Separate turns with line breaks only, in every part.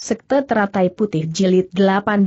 Sekte Teratai Putih Jilid 18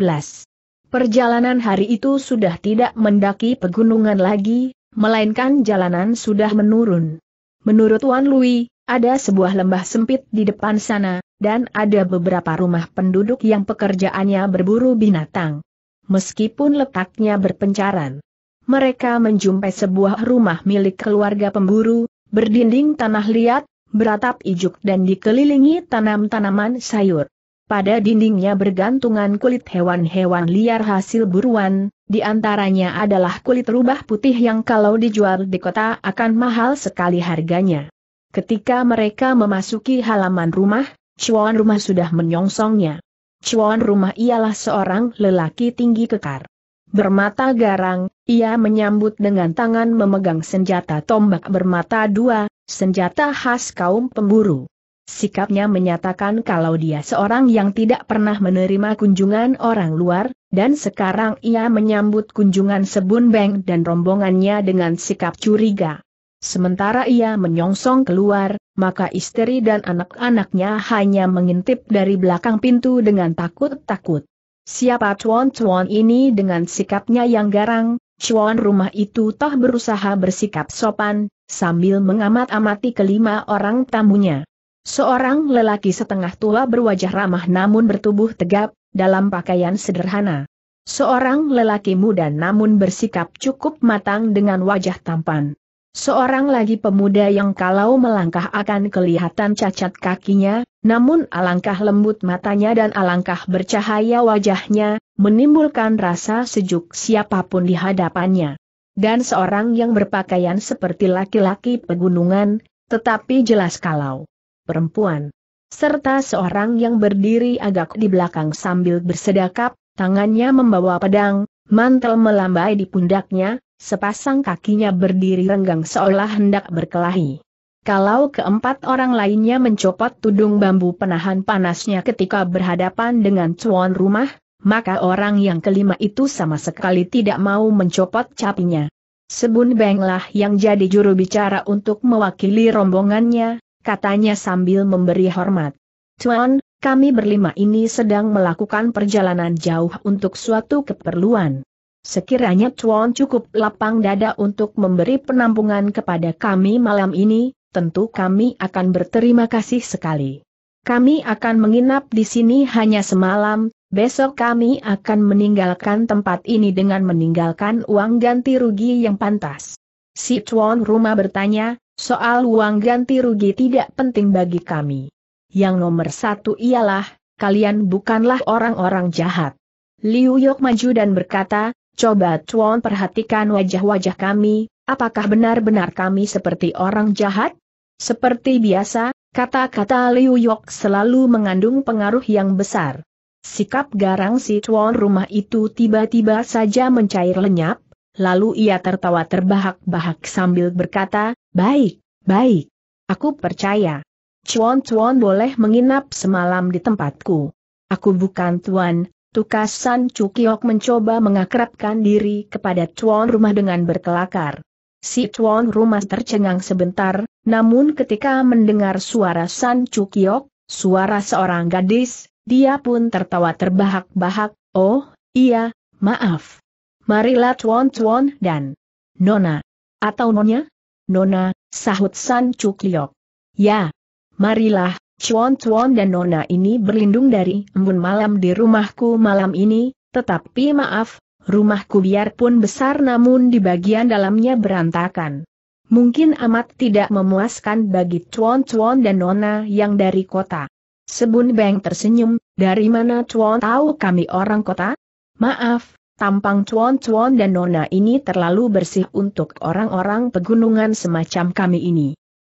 Perjalanan hari itu sudah tidak mendaki pegunungan lagi, melainkan jalanan sudah menurun. Menurut Wan Lui, ada sebuah lembah sempit di depan sana, dan ada beberapa rumah penduduk yang pekerjaannya berburu binatang. Meskipun letaknya berpencaran, mereka menjumpai sebuah rumah milik keluarga pemburu, berdinding tanah liat, beratap ijuk dan dikelilingi tanam-tanaman sayur. Pada dindingnya bergantungan kulit hewan-hewan liar hasil buruan, di antaranya adalah kulit rubah putih yang kalau dijual di kota akan mahal sekali harganya. Ketika mereka memasuki halaman rumah, cuan rumah sudah menyongsongnya. Cuan rumah ialah seorang lelaki tinggi kekar. Bermata garang, ia menyambut dengan tangan memegang senjata tombak bermata dua, senjata khas kaum pemburu. Sikapnya menyatakan kalau dia seorang yang tidak pernah menerima kunjungan orang luar, dan sekarang ia menyambut kunjungan Sebun Beng dan rombongannya dengan sikap curiga. Sementara ia menyongsong keluar, maka istri dan anak-anaknya hanya mengintip dari belakang pintu dengan takut-takut. Siapa cuan-cuan ini dengan sikapnya yang garang, cuan rumah itu toh berusaha bersikap sopan, sambil mengamat-amati kelima orang tamunya. Seorang lelaki setengah tua berwajah ramah namun bertubuh tegap, dalam pakaian sederhana. Seorang lelaki muda namun bersikap cukup matang dengan wajah tampan. Seorang lagi pemuda yang kalau melangkah akan kelihatan cacat kakinya, namun alangkah lembut matanya dan alangkah bercahaya wajahnya, menimbulkan rasa sejuk siapapun di hadapannya. Dan seorang yang berpakaian seperti laki-laki pegunungan, tetapi jelas kalau perempuan. Serta seorang yang berdiri agak di belakang sambil bersedakap, tangannya membawa pedang, mantel melambai di pundaknya, sepasang kakinya berdiri renggang seolah hendak berkelahi. Kalau keempat orang lainnya mencopot tudung bambu penahan panasnya ketika berhadapan dengan cuan rumah, maka orang yang kelima itu sama sekali tidak mau mencopot capinya. Sebun Benglah yang jadi juru bicara untuk mewakili rombongannya, katanya sambil memberi hormat. Tuan, kami berlima ini sedang melakukan perjalanan jauh untuk suatu keperluan. Sekiranya Tuan cukup lapang dada untuk memberi penampungan kepada kami malam ini, tentu kami akan berterima kasih sekali. Kami akan menginap di sini hanya semalam, besok kami akan meninggalkan tempat ini dengan meninggalkan uang ganti rugi yang pantas. Si Tuan rumah bertanya, Soal uang ganti rugi tidak penting bagi kami. Yang nomor satu ialah, kalian bukanlah orang-orang jahat. Liu Yok maju dan berkata, coba Tuan perhatikan wajah-wajah kami, apakah benar-benar kami seperti orang jahat? Seperti biasa, kata-kata Liu Yok selalu mengandung pengaruh yang besar. Sikap garang si Tuan rumah itu tiba-tiba saja mencair lenyap, lalu ia tertawa terbahak-bahak sambil berkata, Baik, baik. Aku percaya. Cuan-cuan boleh menginap semalam di tempatku. Aku bukan tuan, tukas San Chukiok mencoba mengakrabkan diri kepada cuan rumah dengan berkelakar. Si cuan rumah tercengang sebentar, namun ketika mendengar suara San Chukiok, suara seorang gadis, dia pun tertawa terbahak-bahak, oh, iya, maaf. Marilah cuan-cuan dan nona. Atau nonya? Nona, sahut San Cukliok. Ya, marilah, Chuan Chuan dan Nona ini berlindung dari embun malam di rumahku malam ini, tetapi maaf, rumahku biarpun besar namun di bagian dalamnya berantakan. Mungkin amat tidak memuaskan bagi Chuan Chuan dan Nona yang dari kota. Sebun Beng tersenyum, dari mana Chuan tahu kami orang kota? Maaf, tampang cuan-cuan dan nona ini terlalu bersih untuk orang-orang pegunungan semacam kami ini.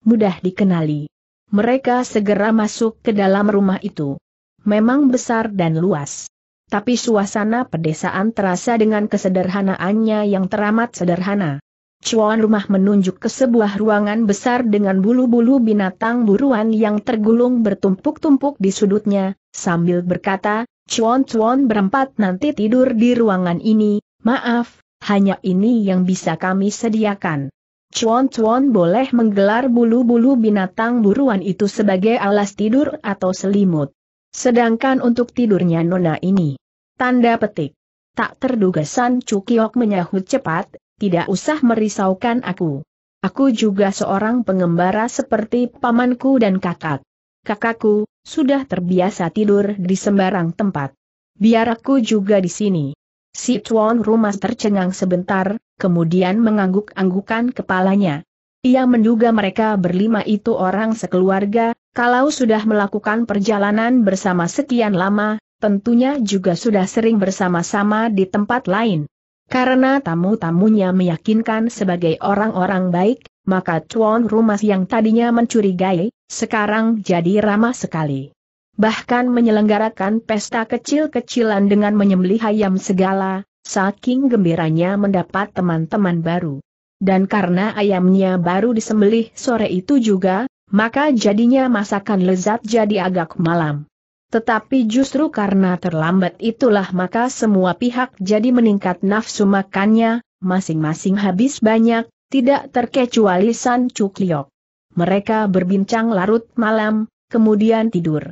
Mudah dikenali. Mereka segera masuk ke dalam rumah itu. Memang besar dan luas. Tapi suasana pedesaan terasa dengan kesederhanaannya yang teramat sederhana. Cuan rumah menunjuk ke sebuah ruangan besar dengan bulu-bulu binatang buruan yang tergulung bertumpuk-tumpuk di sudutnya, sambil berkata, Cuan-cuan berempat nanti tidur di ruangan ini, maaf, hanya ini yang bisa kami sediakan. Cuan-cuan boleh menggelar bulu-bulu binatang buruan itu sebagai alas tidur atau selimut. Sedangkan untuk tidurnya nona ini. Tanda petik. Tak terduga San Cukiok menyahut cepat, tidak usah merisaukan aku. Aku juga seorang pengembara seperti pamanku dan kakak. Kakakku, sudah terbiasa tidur di sembarang tempat. Biar aku juga di sini. Si Tuan Rumah tercengang sebentar, kemudian mengangguk-anggukan kepalanya. Ia menduga mereka berlima itu orang sekeluarga, kalau sudah melakukan perjalanan bersama sekian lama, tentunya juga sudah sering bersama-sama di tempat lain. Karena tamu-tamunya meyakinkan sebagai orang-orang baik, maka tuan rumah yang tadinya mencurigai, sekarang jadi ramah sekali. Bahkan menyelenggarakan pesta kecil-kecilan dengan menyembelih ayam segala, saking gembiranya mendapat teman-teman baru. Dan karena ayamnya baru disembelih sore itu juga, maka jadinya masakan lezat jadi agak malam. Tetapi justru karena terlambat itulah maka semua pihak jadi meningkat nafsu makannya, masing-masing habis banyak, tidak terkecuali San Cukliok. Mereka berbincang larut malam, kemudian tidur.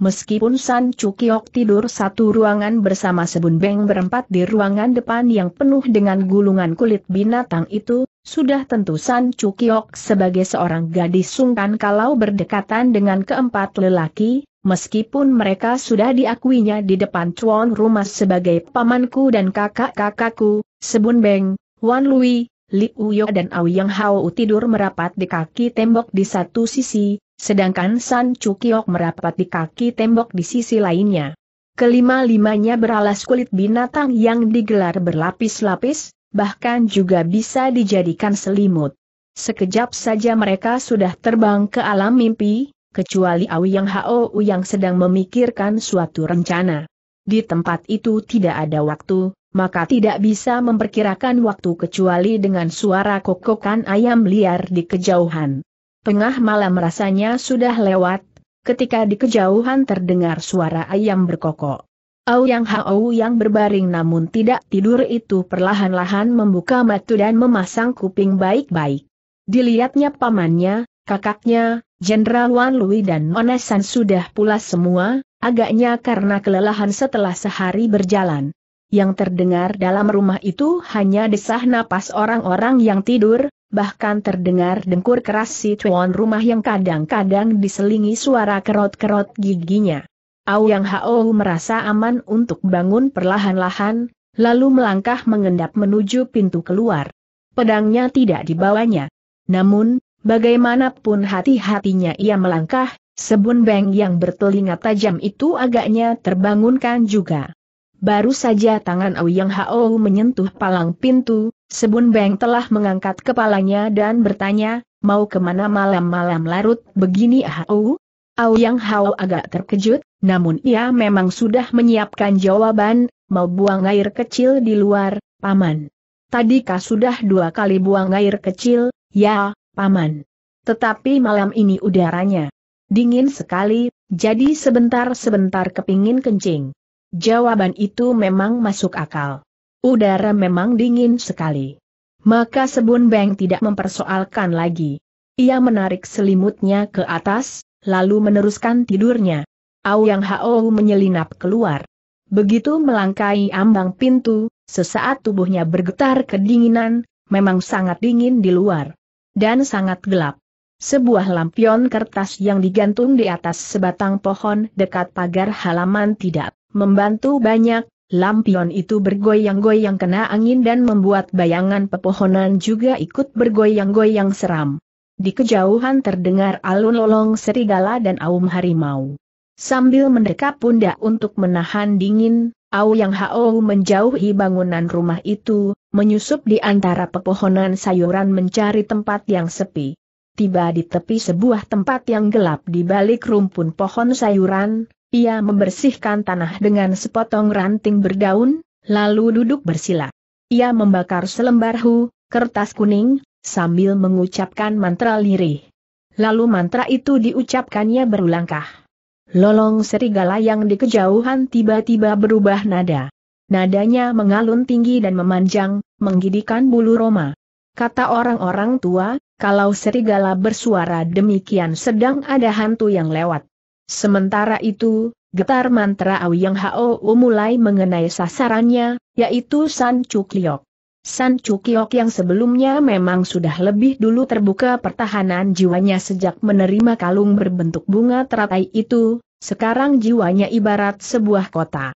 Meskipun San Cukliok tidur satu ruangan bersama Sebun Beng berempat di ruangan depan yang penuh dengan gulungan kulit binatang itu, sudah tentu San Cukliok sebagai seorang gadis sungkan kalau berdekatan dengan keempat lelaki, meskipun mereka sudah diakuinya di depan cuan rumah sebagai pamanku dan kakak-kakakku, Sebun Beng, Wan Lui, Li Uyo dan Aoyang Hao tidur merapat di kaki tembok di satu sisi, sedangkan San Cukiok merapat di kaki tembok di sisi lainnya. Kelima-limanya beralas kulit binatang yang digelar berlapis-lapis, bahkan juga bisa dijadikan selimut. Sekejap saja mereka sudah terbang ke alam mimpi, kecuali Aoyang Hao yang sedang memikirkan suatu rencana. Di tempat itu tidak ada waktu, maka tidak bisa memperkirakan waktu kecuali dengan suara kokokan ayam liar di kejauhan. Tengah malam rasanya sudah lewat, ketika di kejauhan terdengar suara ayam berkokok. Au yang yang berbaring namun tidak tidur itu perlahan-lahan membuka mata dan memasang kuping baik-baik. Dilihatnya pamannya, kakaknya, Jenderal Wan Lui dan Nonesan sudah pulas semua, agaknya karena kelelahan setelah sehari berjalan yang terdengar dalam rumah itu hanya desah napas orang-orang yang tidur, bahkan terdengar dengkur keras si tuan rumah yang kadang-kadang diselingi suara kerot-kerot giginya. yang Hao merasa aman untuk bangun perlahan-lahan, lalu melangkah mengendap menuju pintu keluar. Pedangnya tidak dibawanya. Namun, bagaimanapun hati-hatinya ia melangkah, Sebun Beng yang bertelinga tajam itu agaknya terbangunkan juga. Baru saja tangan Ouyang Hao menyentuh palang pintu, Sebun Beng telah mengangkat kepalanya dan bertanya, mau kemana malam-malam larut begini Hao? Ah, Ouyang Hao agak terkejut, namun ia memang sudah menyiapkan jawaban, mau buang air kecil di luar, Paman. Tadikah sudah dua kali buang air kecil, ya, Paman. Tetapi malam ini udaranya dingin sekali, jadi sebentar-sebentar kepingin kencing. Jawaban itu memang masuk akal. Udara memang dingin sekali. Maka Sebun Beng tidak mempersoalkan lagi. Ia menarik selimutnya ke atas, lalu meneruskan tidurnya. Au Yang Hao menyelinap keluar. Begitu melangkai ambang pintu, sesaat tubuhnya bergetar kedinginan, memang sangat dingin di luar. Dan sangat gelap. Sebuah lampion kertas yang digantung di atas sebatang pohon dekat pagar halaman tidak Membantu banyak, lampion itu bergoyang-goyang kena angin dan membuat bayangan pepohonan juga ikut bergoyang-goyang seram. Di kejauhan terdengar alun lolong serigala dan aum harimau. Sambil mendekap pundak untuk menahan dingin, Au Yang Hao menjauhi bangunan rumah itu, menyusup di antara pepohonan sayuran mencari tempat yang sepi. Tiba di tepi sebuah tempat yang gelap di balik rumpun pohon sayuran, ia membersihkan tanah dengan sepotong ranting berdaun, lalu duduk bersila. Ia membakar selembar hu, kertas kuning, sambil mengucapkan mantra lirih. Lalu mantra itu diucapkannya berulangkah. Lolong serigala yang di kejauhan tiba-tiba berubah nada. Nadanya mengalun tinggi dan memanjang, menggidikan bulu Roma. Kata orang-orang tua, kalau serigala bersuara demikian sedang ada hantu yang lewat. Sementara itu, getar mantra yang Hao mulai mengenai sasarannya, yaitu San Chukyok. San Chukyok yang sebelumnya memang sudah lebih dulu terbuka pertahanan jiwanya sejak menerima kalung berbentuk bunga teratai itu, sekarang jiwanya ibarat sebuah kota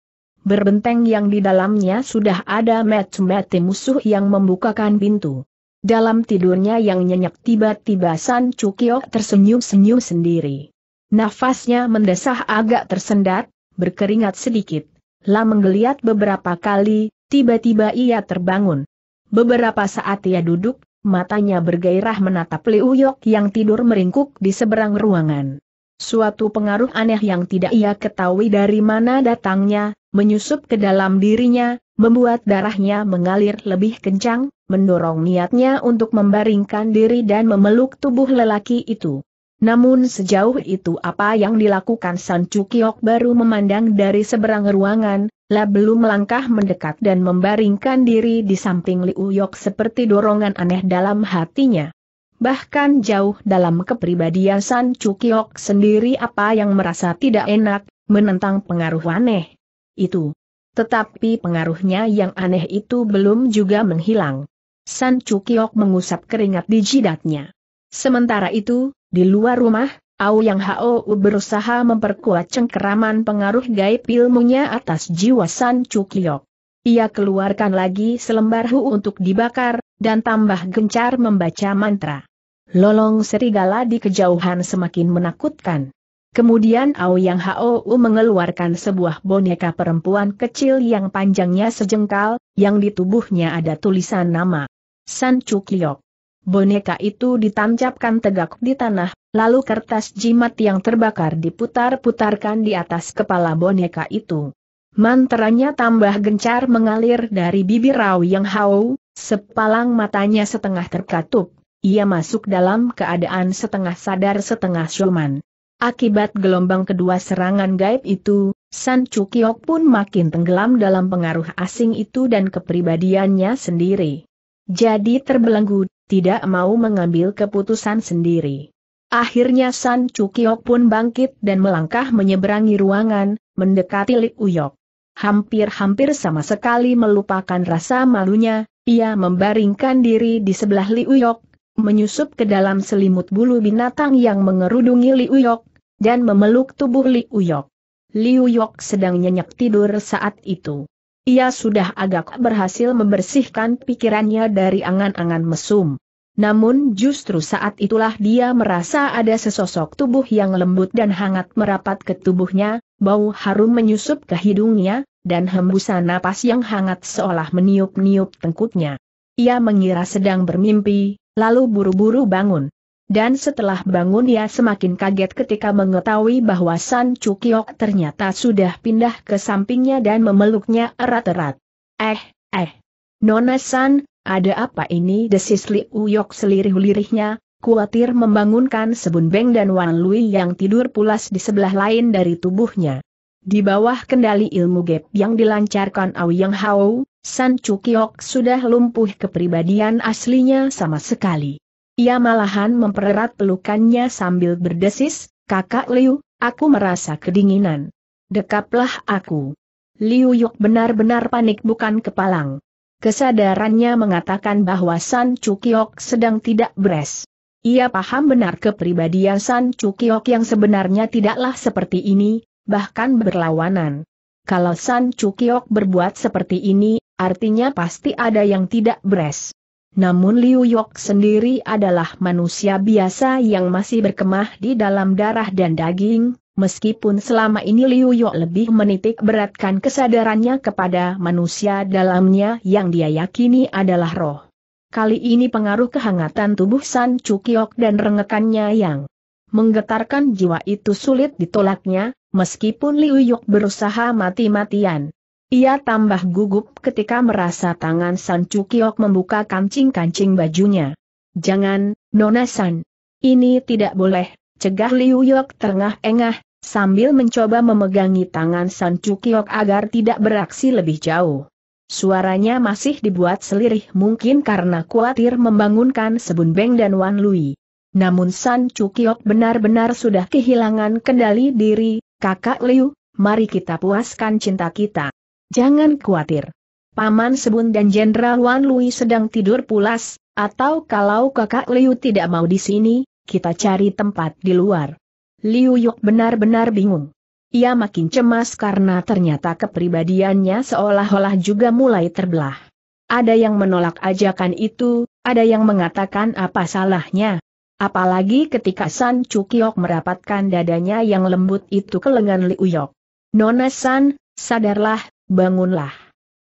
berbenteng yang di dalamnya sudah ada mati-mati musuh yang membukakan pintu. Dalam tidurnya yang nyenyak tiba-tiba San Cukiok tersenyum-senyum sendiri. Nafasnya mendesah agak tersendat, berkeringat sedikit. Lah menggeliat beberapa kali, tiba-tiba ia terbangun. Beberapa saat ia duduk, matanya bergairah menatap Liu Yok yang tidur meringkuk di seberang ruangan. Suatu pengaruh aneh yang tidak ia ketahui dari mana datangnya, menyusup ke dalam dirinya, membuat darahnya mengalir lebih kencang, mendorong niatnya untuk membaringkan diri dan memeluk tubuh lelaki itu. Namun sejauh itu apa yang dilakukan San Cukiok baru memandang dari seberang ruangan, lah belum melangkah mendekat dan membaringkan diri di samping Liu Yok seperti dorongan aneh dalam hatinya. Bahkan jauh dalam kepribadian San Cukiok sendiri apa yang merasa tidak enak, menentang pengaruh aneh. Itu. Tetapi pengaruhnya yang aneh itu belum juga menghilang. San Cukiok mengusap keringat di jidatnya. Sementara itu, di luar rumah, Au Yang Hao berusaha memperkuat cengkeraman pengaruh gaib ilmunya atas jiwa San Cukyok. Ia keluarkan lagi selembar hu untuk dibakar, dan tambah gencar membaca mantra. Lolong serigala di kejauhan semakin menakutkan. Kemudian Au Yang Hao mengeluarkan sebuah boneka perempuan kecil yang panjangnya sejengkal, yang di tubuhnya ada tulisan nama. San Cukyok. Boneka itu ditancapkan tegak di tanah, lalu kertas jimat yang terbakar diputar-putarkan di atas kepala boneka itu. Mantranya tambah gencar mengalir dari bibir Rao yang hau, sepalang matanya setengah terkatup, ia masuk dalam keadaan setengah sadar setengah syoman. Akibat gelombang kedua serangan gaib itu, San Chukiok pun makin tenggelam dalam pengaruh asing itu dan kepribadiannya sendiri. Jadi terbelenggu, tidak mau mengambil keputusan sendiri. Akhirnya San Cukiok pun bangkit dan melangkah menyeberangi ruangan, mendekati Lik Uyok. Hampir-hampir sama sekali melupakan rasa malunya, ia membaringkan diri di sebelah Li Uyok, menyusup ke dalam selimut bulu binatang yang mengerudungi Li Uyok, dan memeluk tubuh Li Uyok. Li Uyok sedang nyenyak tidur saat itu. Ia sudah agak berhasil membersihkan pikirannya dari angan-angan mesum. Namun justru saat itulah dia merasa ada sesosok tubuh yang lembut dan hangat merapat ke tubuhnya, bau harum menyusup ke hidungnya, dan hembusan napas yang hangat seolah meniup-niup tengkuknya. Ia mengira sedang bermimpi, lalu buru-buru bangun. Dan setelah bangun ia semakin kaget ketika mengetahui bahwa San Cukiok ternyata sudah pindah ke sampingnya dan memeluknya erat-erat. Eh, eh. Nona San, ada apa ini desis Li Uyok selirih-lirihnya, khawatir membangunkan Sebun Beng dan Wan Lui yang tidur pulas di sebelah lain dari tubuhnya. Di bawah kendali ilmu gap yang dilancarkan Yang Hao, San Cukiok sudah lumpuh kepribadian aslinya sama sekali. Ia malahan mempererat pelukannya sambil berdesis, kakak Liu, aku merasa kedinginan. Dekaplah aku. Liu Yuk benar-benar panik bukan kepalang. Kesadarannya mengatakan bahwa San Chukiok sedang tidak beres. Ia paham benar kepribadian San Chukiok yang sebenarnya tidaklah seperti ini, bahkan berlawanan. Kalau San Chukiok berbuat seperti ini, artinya pasti ada yang tidak beres namun Liu Yok sendiri adalah manusia biasa yang masih berkemah di dalam darah dan daging, meskipun selama ini Liu Yok lebih menitik beratkan kesadarannya kepada manusia dalamnya yang dia yakini adalah roh. Kali ini pengaruh kehangatan tubuh San Chukyok dan rengekannya yang menggetarkan jiwa itu sulit ditolaknya, meskipun Liu Yok berusaha mati-matian. Ia tambah gugup ketika merasa tangan San Cukiok membuka kancing-kancing bajunya. Jangan, Nona San. Ini tidak boleh, cegah Liu Yok terengah-engah, sambil mencoba memegangi tangan San Cukiok agar tidak beraksi lebih jauh. Suaranya masih dibuat selirih mungkin karena khawatir membangunkan Sebun Beng dan Wan Lui. Namun San Cukiok benar-benar sudah kehilangan kendali diri, kakak Liu, mari kita puaskan cinta kita. Jangan khawatir. Paman Sebun dan Jenderal Wan Lui sedang tidur pulas, atau kalau kakak Liu tidak mau di sini, kita cari tempat di luar. Liu Yuk benar-benar bingung. Ia makin cemas karena ternyata kepribadiannya seolah-olah juga mulai terbelah. Ada yang menolak ajakan itu, ada yang mengatakan apa salahnya. Apalagi ketika San Cukiok merapatkan dadanya yang lembut itu ke lengan Liu Yuk. Nona San, sadarlah, bangunlah.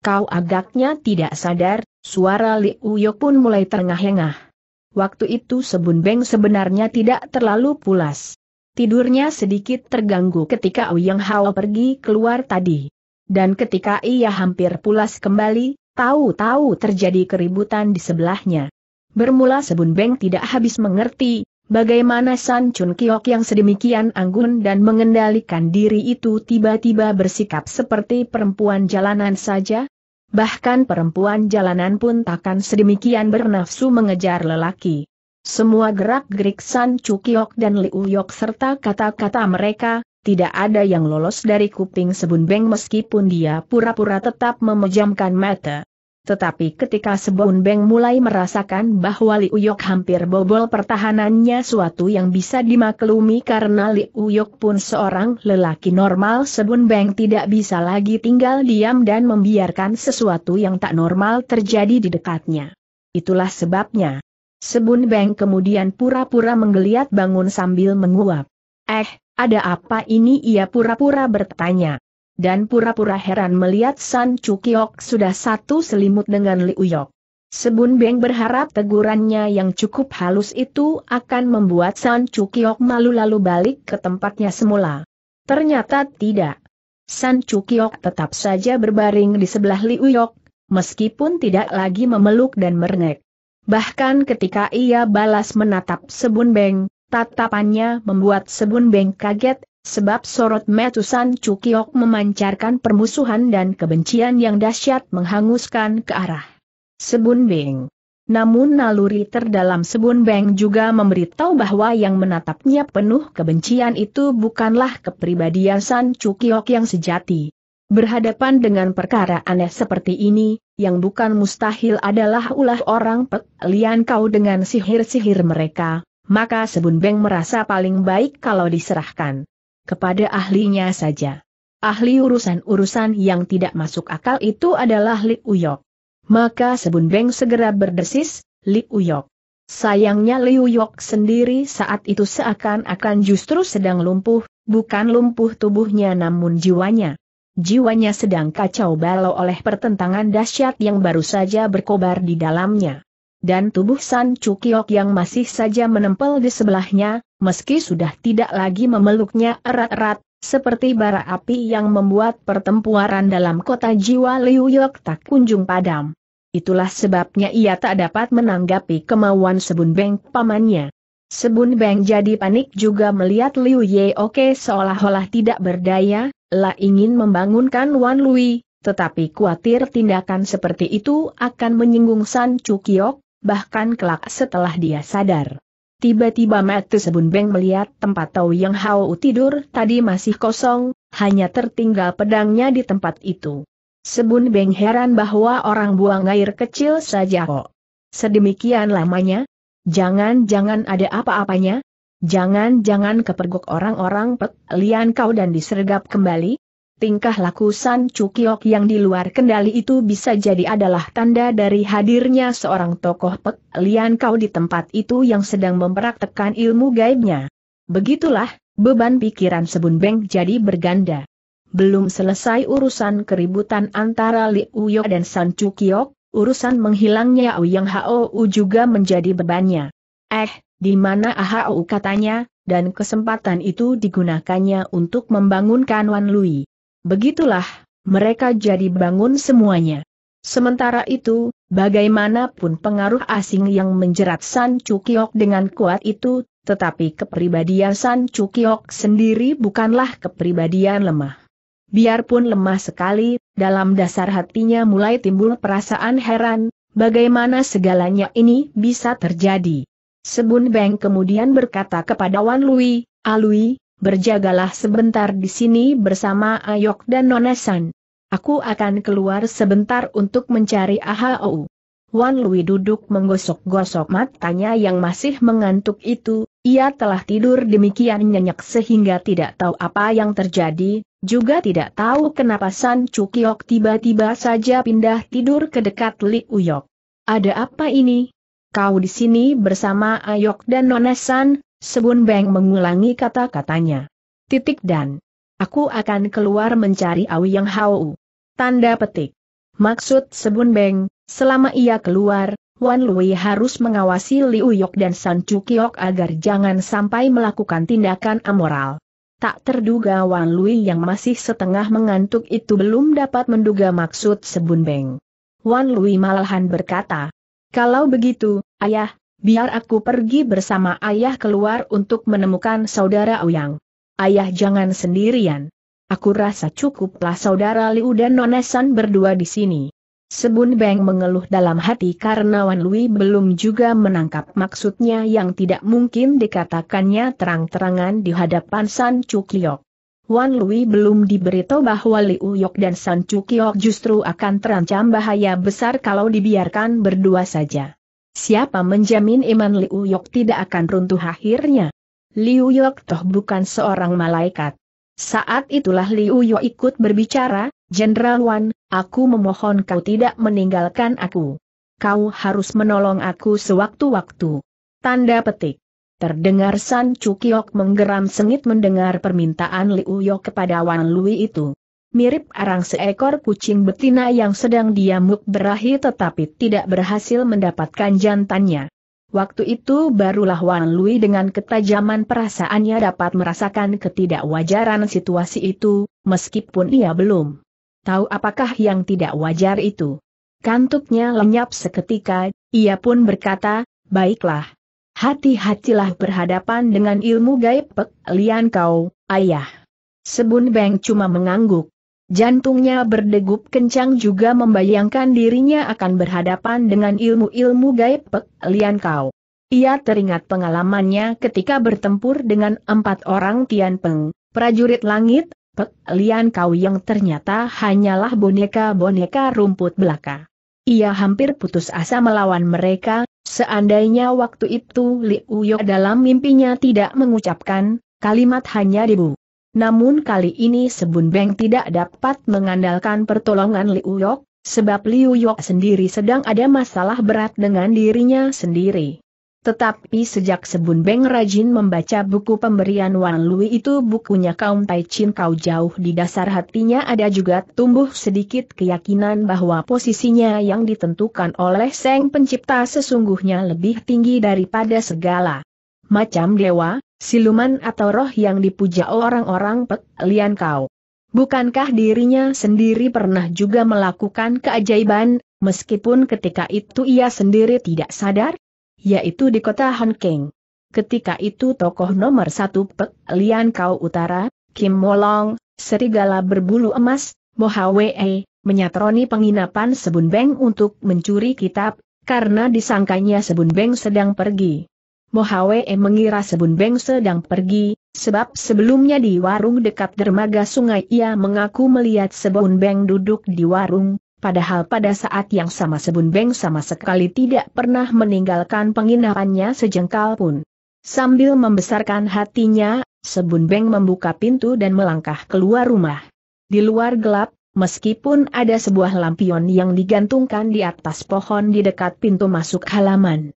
Kau agaknya tidak sadar, suara Li pun mulai terengah-engah. Waktu itu Sebun Beng sebenarnya tidak terlalu pulas. Tidurnya sedikit terganggu ketika Uyang Hao pergi keluar tadi. Dan ketika ia hampir pulas kembali, tahu-tahu terjadi keributan di sebelahnya. Bermula Sebun Beng tidak habis mengerti, Bagaimana San Chun Kiok yang sedemikian anggun dan mengendalikan diri itu tiba-tiba bersikap seperti perempuan jalanan saja? Bahkan perempuan jalanan pun takkan sedemikian bernafsu mengejar lelaki. Semua gerak-gerik San Chun Kiok dan Liu Yok serta kata-kata mereka, tidak ada yang lolos dari kuping Sebun Beng meskipun dia pura-pura tetap memejamkan mata. Tetapi ketika Sebun Beng mulai merasakan bahwa Li Uyok hampir bobol pertahanannya suatu yang bisa dimaklumi karena Li Uyok pun seorang lelaki normal Sebun Beng tidak bisa lagi tinggal diam dan membiarkan sesuatu yang tak normal terjadi di dekatnya. Itulah sebabnya. Sebun Beng kemudian pura-pura menggeliat bangun sambil menguap. Eh, ada apa ini ia pura-pura bertanya dan pura-pura heran melihat San Chukiok sudah satu selimut dengan Liu Yok. Sebun Beng berharap tegurannya yang cukup halus itu akan membuat San Chukiok malu lalu balik ke tempatnya semula. Ternyata tidak. San Chukiok tetap saja berbaring di sebelah Liu Yok, meskipun tidak lagi memeluk dan merengek. Bahkan ketika ia balas menatap Sebun Beng, Tatapannya membuat Sebun Beng kaget, Sebab sorot Metusan Cukiok memancarkan permusuhan dan kebencian yang dahsyat menghanguskan ke arah Sebun Beng. Namun naluri terdalam Sebun Beng juga memberitahu bahwa yang menatapnya penuh kebencian itu bukanlah kepribadian San Cukiok yang sejati. Berhadapan dengan perkara aneh seperti ini, yang bukan mustahil adalah ulah orang pelian kau dengan sihir-sihir mereka, maka Sebun Beng merasa paling baik kalau diserahkan kepada ahlinya saja. Ahli urusan-urusan yang tidak masuk akal itu adalah Li Uyok. Maka Sebun Beng segera berdesis, Li Uyok. Sayangnya Li Uyok sendiri saat itu seakan-akan justru sedang lumpuh, bukan lumpuh tubuhnya namun jiwanya. Jiwanya sedang kacau balau oleh pertentangan dahsyat yang baru saja berkobar di dalamnya dan tubuh San Cukiok yang masih saja menempel di sebelahnya, meski sudah tidak lagi memeluknya erat-erat, seperti bara api yang membuat pertempuran dalam kota jiwa Liu Yok tak kunjung padam. Itulah sebabnya ia tak dapat menanggapi kemauan Sebun Beng pamannya. Sebun Beng jadi panik juga melihat Liu Ye Oke seolah-olah tidak berdaya, La ingin membangunkan Wan Lui, tetapi khawatir tindakan seperti itu akan menyinggung San Cukiok, bahkan kelak setelah dia sadar. Tiba-tiba Mata Beng melihat tempat Tau Yang Hao tidur tadi masih kosong, hanya tertinggal pedangnya di tempat itu. Sebun Beng heran bahwa orang buang air kecil saja kok. Sedemikian lamanya? Jangan-jangan ada apa-apanya? Jangan-jangan kepergok orang-orang pek lian kau dan disergap kembali? tingkah laku San Cukiok yang di luar kendali itu bisa jadi adalah tanda dari hadirnya seorang tokoh Pek Lian Kau di tempat itu yang sedang mempraktekkan ilmu gaibnya. Begitulah, beban pikiran Sebun Beng jadi berganda. Belum selesai urusan keributan antara Li Uyo dan San Cukiok, urusan menghilangnya Yang Hao juga menjadi bebannya. Eh, di mana Ahau katanya, dan kesempatan itu digunakannya untuk membangunkan Wan Lui. Begitulah, mereka jadi bangun semuanya. Sementara itu, bagaimanapun pengaruh asing yang menjerat San Cukiok dengan kuat itu, tetapi kepribadian San Cukiok sendiri bukanlah kepribadian lemah. Biarpun lemah sekali, dalam dasar hatinya mulai timbul perasaan heran, bagaimana segalanya ini bisa terjadi. Sebun Beng kemudian berkata kepada Wan Lui, Alui, berjagalah sebentar di sini bersama Ayok dan Nonesan. Aku akan keluar sebentar untuk mencari Ahau. Wan Lui duduk menggosok-gosok matanya yang masih mengantuk itu, ia telah tidur demikian nyenyak sehingga tidak tahu apa yang terjadi, juga tidak tahu kenapa San Chukyok tiba-tiba saja pindah tidur ke dekat Li Uyok. Ada apa ini? Kau di sini bersama Ayok dan Nonesan? Sebun Beng mengulangi kata-katanya. Titik dan. Aku akan keluar mencari Awi Yang Hau. Tanda petik. Maksud Sebun Beng, selama ia keluar, Wan Lui harus mengawasi Liu Yok dan San Cukiok agar jangan sampai melakukan tindakan amoral. Tak terduga Wan Lui yang masih setengah mengantuk itu belum dapat menduga maksud Sebun Beng. Wan Lui malahan berkata, kalau begitu, ayah, Biar aku pergi bersama ayah keluar untuk menemukan saudara uyang Ayah jangan sendirian. Aku rasa cukuplah saudara Liu dan Nonesan berdua di sini. Sebun Beng mengeluh dalam hati karena Wan Lui belum juga menangkap maksudnya yang tidak mungkin dikatakannya terang-terangan di hadapan San Cukiok. Wan Lui belum diberitahu bahwa Liu Yok dan San Cukiok justru akan terancam bahaya besar kalau dibiarkan berdua saja. Siapa menjamin iman Liu Yok tidak akan runtuh akhirnya? Liu Yok toh bukan seorang malaikat. Saat itulah Liu Yok ikut berbicara, Jenderal Wan, aku memohon kau tidak meninggalkan aku. Kau harus menolong aku sewaktu-waktu. Tanda petik. Terdengar San Chukyok menggeram sengit mendengar permintaan Liu Yok kepada Wan Lui itu mirip arang seekor kucing betina yang sedang diamuk berahi tetapi tidak berhasil mendapatkan jantannya. Waktu itu barulah Wan Lui dengan ketajaman perasaannya dapat merasakan ketidakwajaran situasi itu, meskipun ia belum tahu apakah yang tidak wajar itu. Kantuknya lenyap seketika, ia pun berkata, baiklah. Hati-hatilah berhadapan dengan ilmu gaib Pek Lian Kau, ayah. Sebun Beng cuma mengangguk. Jantungnya berdegup kencang juga membayangkan dirinya akan berhadapan dengan ilmu-ilmu gaib Pek Lian Kau. Ia teringat pengalamannya ketika bertempur dengan empat orang Tian Peng, prajurit langit, Pek Lian Kau yang ternyata hanyalah boneka-boneka rumput belaka. Ia hampir putus asa melawan mereka, seandainya waktu itu Li Uyo dalam mimpinya tidak mengucapkan, kalimat hanya dibu. Namun kali ini Sebun Beng tidak dapat mengandalkan pertolongan Liu Yok, sebab Liu Yok sendiri sedang ada masalah berat dengan dirinya sendiri. Tetapi sejak Sebun Beng rajin membaca buku pemberian Wan Lui itu bukunya kaum Tai Chin Kau jauh di dasar hatinya ada juga tumbuh sedikit keyakinan bahwa posisinya yang ditentukan oleh Seng Pencipta sesungguhnya lebih tinggi daripada segala macam dewa, siluman atau roh yang dipuja orang-orang pek lian kau. Bukankah dirinya sendiri pernah juga melakukan keajaiban, meskipun ketika itu ia sendiri tidak sadar? Yaitu di kota Hankeng. Ketika itu tokoh nomor satu Pek Lian Kau Utara, Kim Molong, serigala berbulu emas, Mohawee, menyatroni penginapan Sebun Beng untuk mencuri kitab, karena disangkanya Sebun Beng sedang pergi. Mohawe e mengira Sebun Beng sedang pergi, sebab sebelumnya di warung dekat dermaga sungai ia mengaku melihat Sebun Beng duduk di warung, padahal pada saat yang sama Sebun Beng sama sekali tidak pernah meninggalkan penginapannya sejengkal pun. Sambil membesarkan hatinya, Sebun Beng membuka pintu dan melangkah keluar rumah. Di luar gelap, meskipun ada sebuah lampion yang digantungkan di atas pohon di dekat pintu masuk halaman.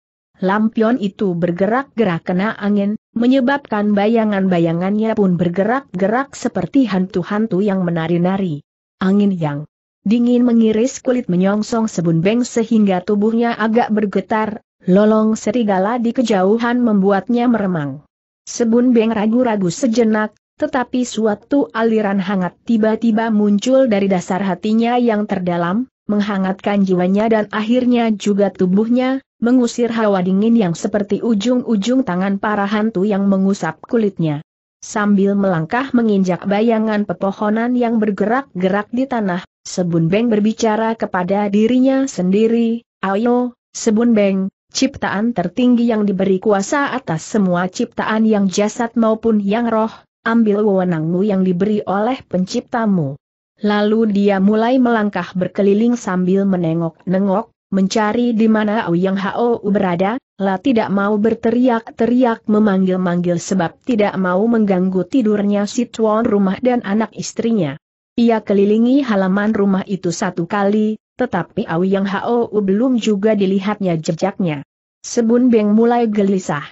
Lampion itu bergerak-gerak kena angin, menyebabkan bayangan-bayangannya pun bergerak-gerak seperti hantu-hantu yang menari-nari. Angin yang dingin mengiris kulit menyongsong Sebun Beng sehingga tubuhnya agak bergetar, lolong serigala di kejauhan membuatnya meremang. Sebun Beng ragu-ragu sejenak, tetapi suatu aliran hangat tiba-tiba muncul dari dasar hatinya yang terdalam, menghangatkan jiwanya dan akhirnya juga tubuhnya, mengusir hawa dingin yang seperti ujung-ujung tangan para hantu yang mengusap kulitnya. Sambil melangkah menginjak bayangan pepohonan yang bergerak-gerak di tanah, Sebun Beng berbicara kepada dirinya sendiri, Ayo, Sebun Beng, ciptaan tertinggi yang diberi kuasa atas semua ciptaan yang jasad maupun yang roh, ambil wewenangmu yang diberi oleh penciptamu. Lalu dia mulai melangkah berkeliling sambil menengok-nengok, mencari di mana Ouyang Hao berada, La tidak mau berteriak-teriak memanggil-manggil sebab tidak mau mengganggu tidurnya si tuan rumah dan anak istrinya. Ia kelilingi halaman rumah itu satu kali, tetapi Ouyang Hao belum juga dilihatnya jejaknya. Sebun Beng mulai gelisah.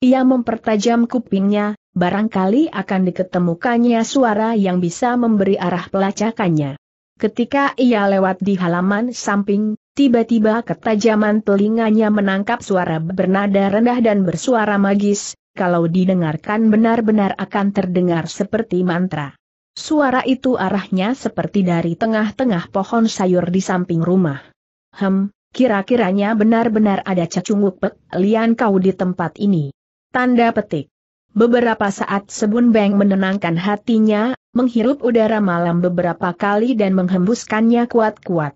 Ia mempertajam kupingnya, barangkali akan diketemukannya suara yang bisa memberi arah pelacakannya. Ketika ia lewat di halaman samping, Tiba-tiba ketajaman telinganya menangkap suara bernada rendah dan bersuara magis, kalau didengarkan benar-benar akan terdengar seperti mantra. Suara itu arahnya seperti dari tengah-tengah pohon sayur di samping rumah. Hem, kira-kiranya benar-benar ada cacunguk pek lian kau di tempat ini. Tanda petik. Beberapa saat Sebun Beng menenangkan hatinya, menghirup udara malam beberapa kali dan menghembuskannya kuat-kuat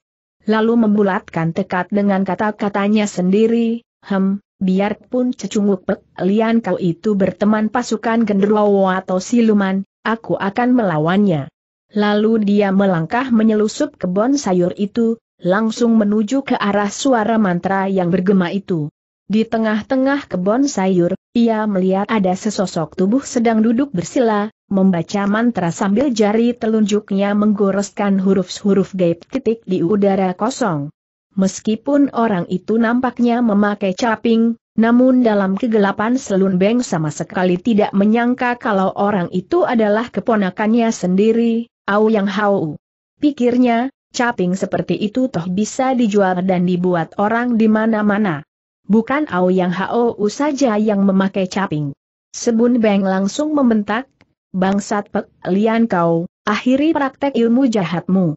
lalu membulatkan tekad dengan kata-katanya sendiri, hem, biarpun cecunguk pek lian kau itu berteman pasukan genderwo atau siluman, aku akan melawannya. Lalu dia melangkah menyelusup kebun sayur itu, langsung menuju ke arah suara mantra yang bergema itu. Di tengah-tengah kebun sayur, ia melihat ada sesosok tubuh sedang duduk bersila, membaca mantra sambil jari telunjuknya menggoreskan huruf-huruf gaib titik di udara kosong. Meskipun orang itu nampaknya memakai caping, namun dalam kegelapan selun beng sama sekali tidak menyangka kalau orang itu adalah keponakannya sendiri, Au Yang Hau. Pikirnya, caping seperti itu toh bisa dijual dan dibuat orang di mana-mana. Bukan yang Hou saja yang memakai caping. Sebun Beng langsung membentak, Bangsat Pek, Lian kau, akhiri praktek ilmu jahatmu.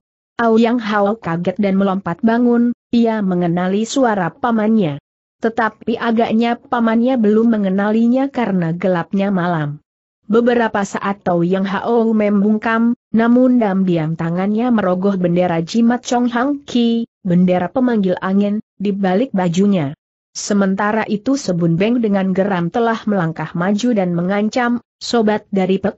yang Hao kaget dan melompat bangun, ia mengenali suara pamannya. Tetapi agaknya pamannya belum mengenalinya karena gelapnya malam. Beberapa saat Tau Yang Hao membungkam, namun diam-diam tangannya merogoh bendera jimat Chong Hang Ki, bendera pemanggil angin, di balik bajunya. Sementara itu Sebun Beng dengan geram telah melangkah maju dan mengancam, sobat dari Pek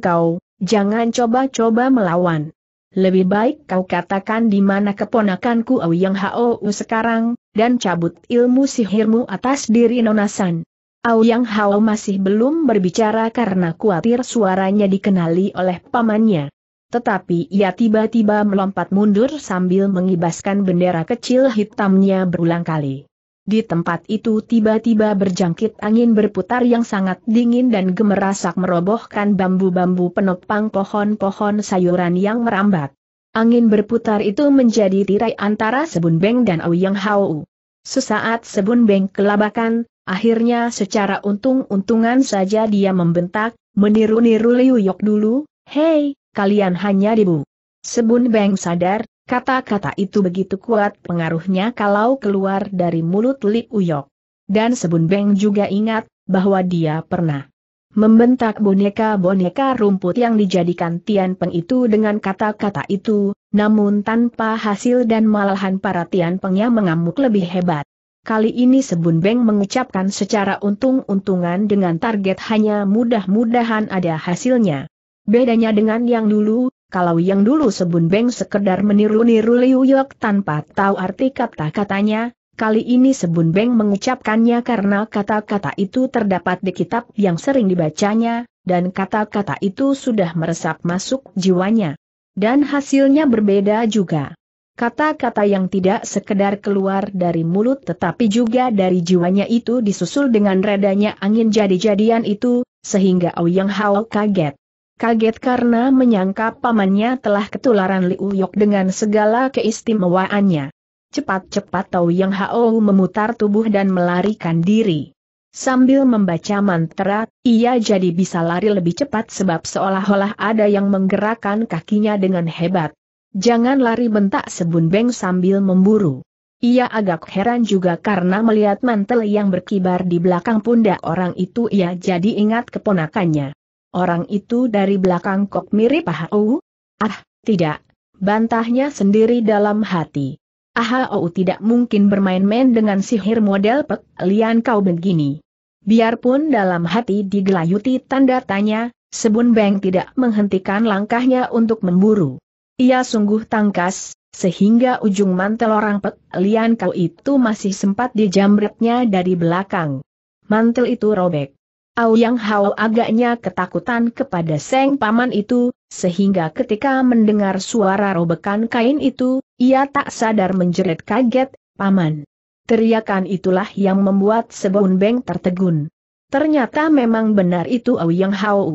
kau, jangan coba-coba melawan. Lebih baik kau katakan di mana keponakanku Auyang Hou sekarang, dan cabut ilmu sihirmu atas diri Nonasan. Auyang Hao masih belum berbicara karena khawatir suaranya dikenali oleh pamannya. Tetapi ia tiba-tiba melompat mundur sambil mengibaskan bendera kecil hitamnya berulang kali. Di tempat itu tiba-tiba berjangkit angin berputar yang sangat dingin dan gemerasak merobohkan bambu-bambu penopang pohon-pohon sayuran yang merambat. Angin berputar itu menjadi tirai antara Sebun Beng dan Ouyang Hau. Sesaat Sebun Beng kelabakan, akhirnya secara untung-untungan saja dia membentak, meniru-niru Liu Yok dulu, Hei, kalian hanya dibu. Sebun Beng sadar, Kata-kata itu begitu kuat pengaruhnya kalau keluar dari mulut Li Uyok. Dan Sebun Beng juga ingat, bahwa dia pernah membentak boneka-boneka rumput yang dijadikan Tian Peng itu dengan kata-kata itu, namun tanpa hasil dan malahan para Tian Pengnya mengamuk lebih hebat. Kali ini Sebun Beng mengucapkan secara untung-untungan dengan target hanya mudah-mudahan ada hasilnya. Bedanya dengan yang dulu, kalau yang dulu Sebun Beng sekedar meniru-niru Liu Yok tanpa tahu arti kata-katanya, kali ini Sebun Beng mengucapkannya karena kata-kata itu terdapat di kitab yang sering dibacanya, dan kata-kata itu sudah meresap masuk jiwanya. Dan hasilnya berbeda juga. Kata-kata yang tidak sekedar keluar dari mulut tetapi juga dari jiwanya itu disusul dengan redanya angin jadi-jadian itu, sehingga Ouyang Hao kaget kaget karena menyangka pamannya telah ketularan Liu Yok dengan segala keistimewaannya. Cepat-cepat Tau Yang Hao memutar tubuh dan melarikan diri. Sambil membaca mantra, ia jadi bisa lari lebih cepat sebab seolah-olah ada yang menggerakkan kakinya dengan hebat. Jangan lari bentak sebun beng sambil memburu. Ia agak heran juga karena melihat mantel yang berkibar di belakang pundak orang itu ia jadi ingat keponakannya orang itu dari belakang kok mirip Ahau? Oh, ah, tidak. Bantahnya sendiri dalam hati. Ahau oh, tidak mungkin bermain-main dengan sihir model pek lian kau begini. Biarpun dalam hati digelayuti tanda tanya, Sebun Beng tidak menghentikan langkahnya untuk memburu. Ia sungguh tangkas, sehingga ujung mantel orang Pek Lian Kau itu masih sempat dijamretnya dari belakang. Mantel itu robek. Yang Hao agaknya ketakutan kepada Seng Paman itu, sehingga ketika mendengar suara robekan kain itu, ia tak sadar menjerit kaget, Paman. Teriakan itulah yang membuat Sebun Beng tertegun. Ternyata memang benar itu Yang Hao.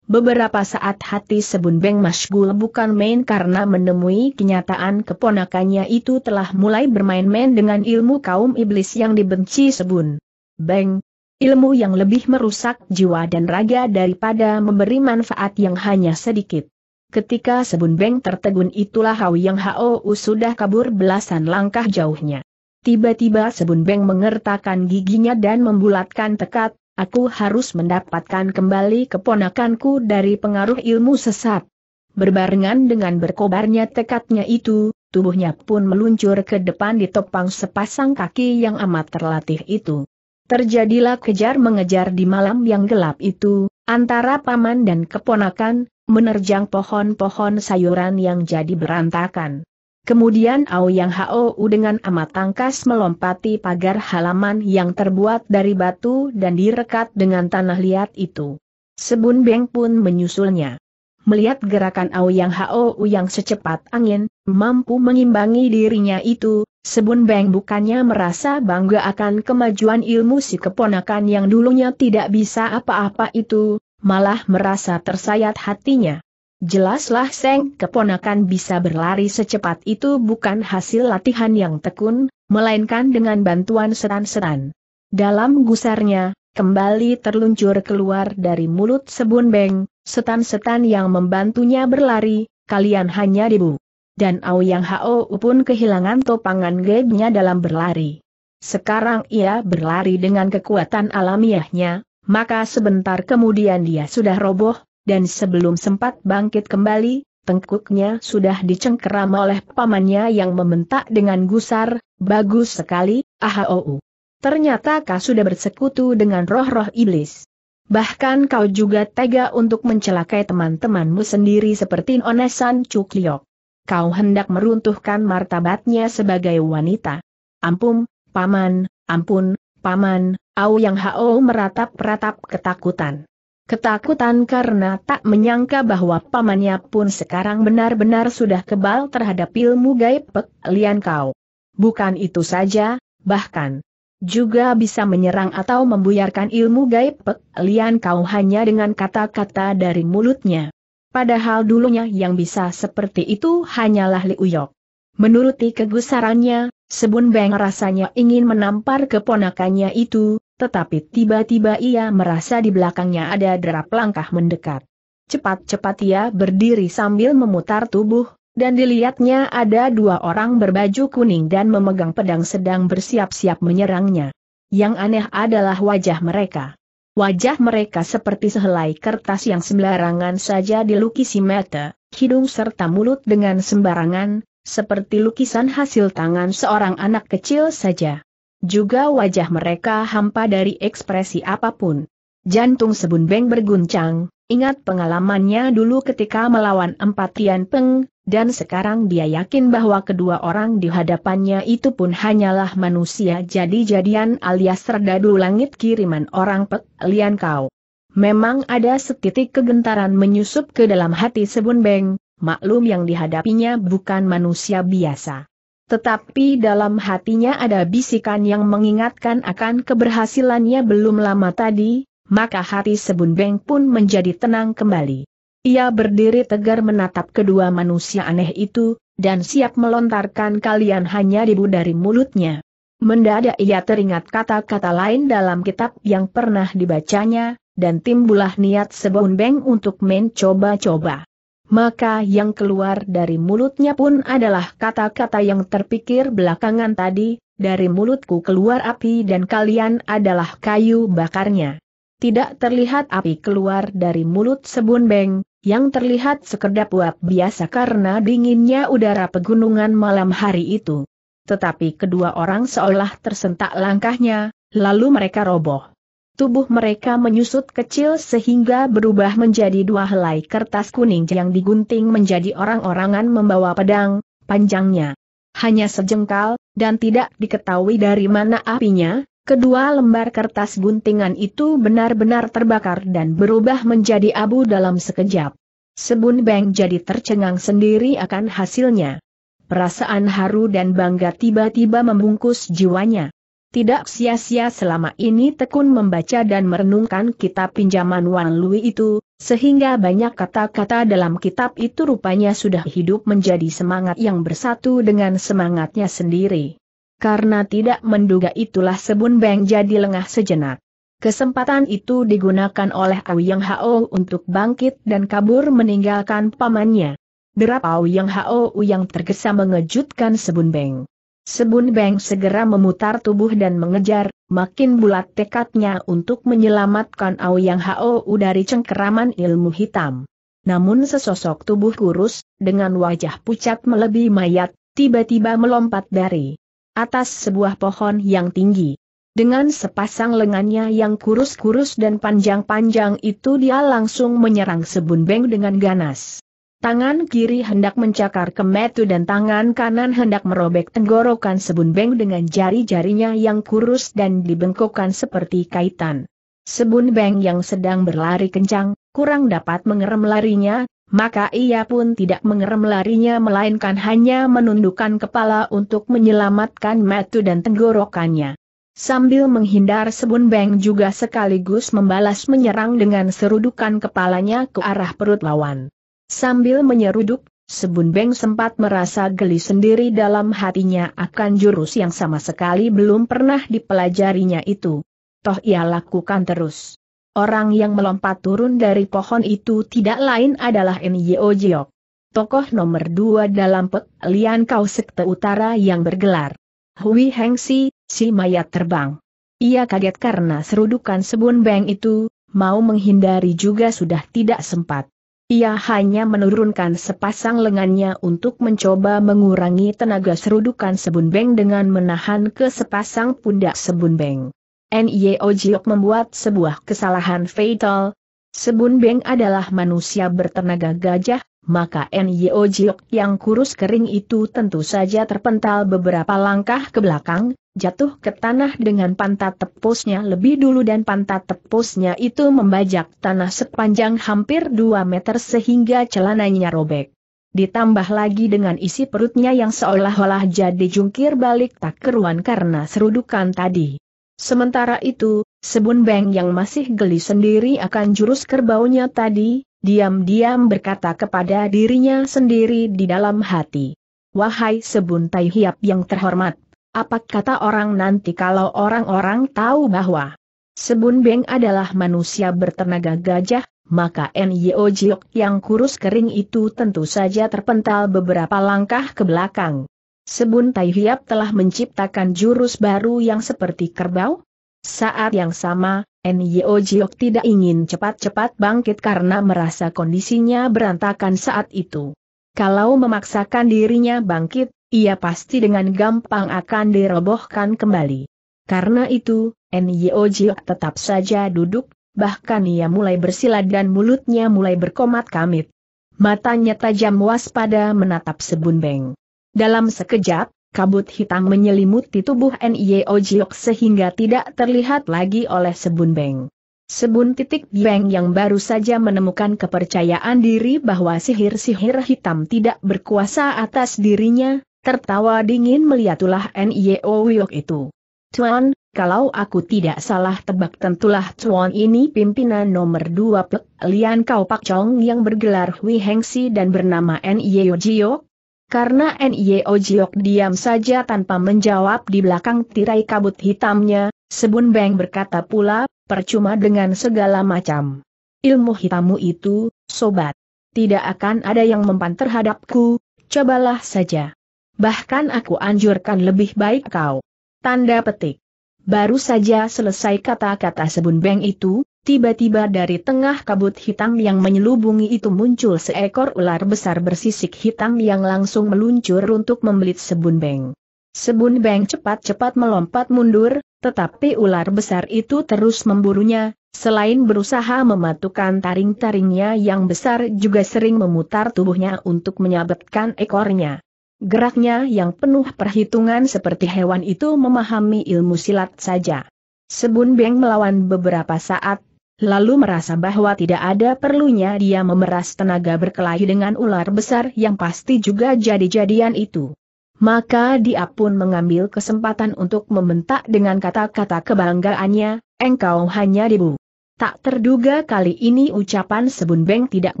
Beberapa saat hati Sebun Beng masgul bukan main karena menemui kenyataan keponakannya itu telah mulai bermain-main dengan ilmu kaum iblis yang dibenci Sebun. Beng, Ilmu yang lebih merusak jiwa dan raga daripada memberi manfaat yang hanya sedikit. Ketika Sebun Beng tertegun itulah Hau Yang Hao sudah kabur belasan langkah jauhnya. Tiba-tiba Sebun Beng mengertakkan giginya dan membulatkan tekad, aku harus mendapatkan kembali keponakanku dari pengaruh ilmu sesat. Berbarengan dengan berkobarnya tekadnya itu, tubuhnya pun meluncur ke depan ditopang sepasang kaki yang amat terlatih itu. Terjadilah kejar-mengejar di malam yang gelap itu, antara paman dan keponakan, menerjang pohon-pohon sayuran yang jadi berantakan. Kemudian Yang Hou dengan amat tangkas melompati pagar halaman yang terbuat dari batu dan direkat dengan tanah liat itu. Sebun Beng pun menyusulnya. Melihat gerakan Yang Hou yang secepat angin, mampu mengimbangi dirinya itu, Sebun Beng bukannya merasa bangga akan kemajuan ilmu si keponakan yang dulunya tidak bisa apa-apa itu, malah merasa tersayat hatinya. Jelaslah Seng keponakan bisa berlari secepat itu bukan hasil latihan yang tekun, melainkan dengan bantuan seran-seran. Dalam gusarnya, kembali terluncur keluar dari mulut Sebun Beng, setan-setan yang membantunya berlari, kalian hanya dibu dan Aoyang Hao pun kehilangan topangan gebnya dalam berlari. Sekarang ia berlari dengan kekuatan alamiahnya, maka sebentar kemudian dia sudah roboh, dan sebelum sempat bangkit kembali, tengkuknya sudah dicengkeram oleh pamannya yang membentak dengan gusar, bagus sekali, ahau. Ternyata kau sudah bersekutu dengan roh-roh iblis. Bahkan kau juga tega untuk mencelakai teman-temanmu sendiri seperti Onesan Cukliok kau hendak meruntuhkan martabatnya sebagai wanita. Ampun, paman, ampun, paman, Au Yang Hao meratap-ratap ketakutan. Ketakutan karena tak menyangka bahwa pamannya pun sekarang benar-benar sudah kebal terhadap ilmu gaib Pek Lian Kau. Bukan itu saja, bahkan juga bisa menyerang atau membuyarkan ilmu gaib Pek Lian Kau hanya dengan kata-kata dari mulutnya. Padahal dulunya yang bisa seperti itu hanyalah Liuyok. Menuruti kegusarannya, Sebun Beng rasanya ingin menampar keponakannya itu, tetapi tiba-tiba ia merasa di belakangnya ada derap langkah mendekat. Cepat-cepat ia berdiri sambil memutar tubuh, dan dilihatnya ada dua orang berbaju kuning dan memegang pedang sedang bersiap-siap menyerangnya. Yang aneh adalah wajah mereka. Wajah mereka seperti sehelai kertas yang sembarangan saja dilukisi mata, hidung serta mulut dengan sembarangan, seperti lukisan hasil tangan seorang anak kecil saja. Juga wajah mereka hampa dari ekspresi apapun. Jantung Sebun Beng berguncang, ingat pengalamannya dulu ketika melawan empat Tian Peng, dan sekarang dia yakin bahwa kedua orang di hadapannya itu pun hanyalah manusia jadi-jadian alias serdadu langit kiriman orang Pek Lian Kau. Memang ada setitik kegentaran menyusup ke dalam hati Sebun Beng, maklum yang dihadapinya bukan manusia biasa. Tetapi dalam hatinya ada bisikan yang mengingatkan akan keberhasilannya belum lama tadi, maka hati Sebun Beng pun menjadi tenang kembali. Ia berdiri tegar menatap kedua manusia aneh itu, dan siap melontarkan kalian hanya dibu dari mulutnya. Mendadak ia teringat kata-kata lain dalam kitab yang pernah dibacanya, dan timbullah niat Sebun Beng untuk mencoba-coba. Maka yang keluar dari mulutnya pun adalah kata-kata yang terpikir belakangan tadi, dari mulutku keluar api dan kalian adalah kayu bakarnya tidak terlihat api keluar dari mulut Sebun Beng, yang terlihat sekedap uap biasa karena dinginnya udara pegunungan malam hari itu. Tetapi kedua orang seolah tersentak langkahnya, lalu mereka roboh. Tubuh mereka menyusut kecil sehingga berubah menjadi dua helai kertas kuning yang digunting menjadi orang-orangan membawa pedang, panjangnya hanya sejengkal, dan tidak diketahui dari mana apinya, Kedua lembar kertas guntingan itu benar-benar terbakar dan berubah menjadi abu dalam sekejap. Sebun Beng jadi tercengang sendiri akan hasilnya. Perasaan haru dan bangga tiba-tiba membungkus jiwanya. Tidak sia-sia selama ini tekun membaca dan merenungkan kitab pinjaman Wan Lui itu, sehingga banyak kata-kata dalam kitab itu rupanya sudah hidup menjadi semangat yang bersatu dengan semangatnya sendiri karena tidak menduga itulah Sebun Beng jadi lengah sejenak. Kesempatan itu digunakan oleh Aoyang Hao untuk bangkit dan kabur meninggalkan pamannya. Derap Aoyang Hao yang tergesa mengejutkan Sebun Beng. Sebun Beng segera memutar tubuh dan mengejar, makin bulat tekadnya untuk menyelamatkan Aoyang Hao dari cengkeraman ilmu hitam. Namun sesosok tubuh kurus, dengan wajah pucat melebihi mayat, tiba-tiba melompat dari atas sebuah pohon yang tinggi. Dengan sepasang lengannya yang kurus-kurus dan panjang-panjang itu dia langsung menyerang Sebun Beng dengan ganas. Tangan kiri hendak mencakar ke dan tangan kanan hendak merobek tenggorokan Sebun Beng dengan jari-jarinya yang kurus dan dibengkokkan seperti kaitan. Sebun Beng yang sedang berlari kencang, kurang dapat mengerem larinya, maka ia pun tidak mengerem larinya melainkan hanya menundukkan kepala untuk menyelamatkan metu dan tenggorokannya. Sambil menghindar Sebun Beng juga sekaligus membalas menyerang dengan serudukan kepalanya ke arah perut lawan. Sambil menyeruduk, Sebun Beng sempat merasa geli sendiri dalam hatinya akan jurus yang sama sekali belum pernah dipelajarinya itu. Toh ia lakukan terus. Orang yang melompat turun dari pohon itu tidak lain adalah Nyo Jiok. Tokoh nomor dua dalam Pek Lian Kau Sekte Utara yang bergelar. Hui Hengsi, si mayat terbang. Ia kaget karena serudukan sebun beng itu, mau menghindari juga sudah tidak sempat. Ia hanya menurunkan sepasang lengannya untuk mencoba mengurangi tenaga serudukan sebun beng dengan menahan ke sepasang pundak sebun beng. NIO e Jiok membuat sebuah kesalahan fatal. Sebun Beng adalah manusia bertenaga gajah, maka NIO e Jiok yang kurus kering itu tentu saja terpental beberapa langkah ke belakang, jatuh ke tanah dengan pantat tepusnya lebih dulu dan pantat tepusnya itu membajak tanah sepanjang hampir 2 meter sehingga celananya robek. Ditambah lagi dengan isi perutnya yang seolah-olah jadi jungkir balik tak keruan karena serudukan tadi. Sementara itu, Sebun Beng yang masih geli sendiri akan jurus kerbaunya tadi, diam-diam berkata kepada dirinya sendiri di dalam hati. Wahai Sebun Tai Hiap yang terhormat, apa kata orang nanti kalau orang-orang tahu bahwa Sebun Beng adalah manusia bertenaga gajah, maka Nyo Jiok yang kurus kering itu tentu saja terpental beberapa langkah ke belakang. Sebun Tai Hiap telah menciptakan jurus baru yang seperti kerbau? Saat yang sama, Nyo Jiok tidak ingin cepat-cepat bangkit karena merasa kondisinya berantakan saat itu. Kalau memaksakan dirinya bangkit, ia pasti dengan gampang akan dirobohkan kembali. Karena itu, Nyo Jiok tetap saja duduk, bahkan ia mulai bersilat dan mulutnya mulai berkomat kamit. Matanya tajam waspada menatap Sebun Beng. Dalam sekejap, kabut hitam menyelimuti tubuh N.I.O. Jiok sehingga tidak terlihat lagi oleh Sebun Beng. Sebun titik Beng yang baru saja menemukan kepercayaan diri bahwa sihir-sihir hitam tidak berkuasa atas dirinya, tertawa dingin melihat N.I.O. Jiok itu. Tuan, kalau aku tidak salah tebak tentulah Tuan ini pimpinan nomor dua Pek Lian Kau Pak Chong yang bergelar Hui Hengsi dan bernama N.I.O. Jiok, karena NIO Jiok diam saja tanpa menjawab di belakang tirai kabut hitamnya, Sebun Beng berkata pula, percuma dengan segala macam. Ilmu hitammu itu, sobat. Tidak akan ada yang mempan terhadapku, cobalah saja. Bahkan aku anjurkan lebih baik kau. Tanda petik. Baru saja selesai kata-kata Sebun Beng itu, Tiba-tiba dari tengah kabut hitam yang menyelubungi itu muncul seekor ular besar bersisik hitam yang langsung meluncur untuk membelit Sebun Beng. Sebun Beng cepat-cepat melompat mundur, tetapi ular besar itu terus memburunya, selain berusaha mematukan taring-taringnya yang besar juga sering memutar tubuhnya untuk menyabetkan ekornya. Geraknya yang penuh perhitungan seperti hewan itu memahami ilmu silat saja. Sebun Beng melawan beberapa saat, lalu merasa bahwa tidak ada perlunya dia memeras tenaga berkelahi dengan ular besar yang pasti juga jadi-jadian itu. Maka dia pun mengambil kesempatan untuk membentak dengan kata-kata kebanggaannya, engkau hanya ribu. Tak terduga kali ini ucapan Sebun Beng tidak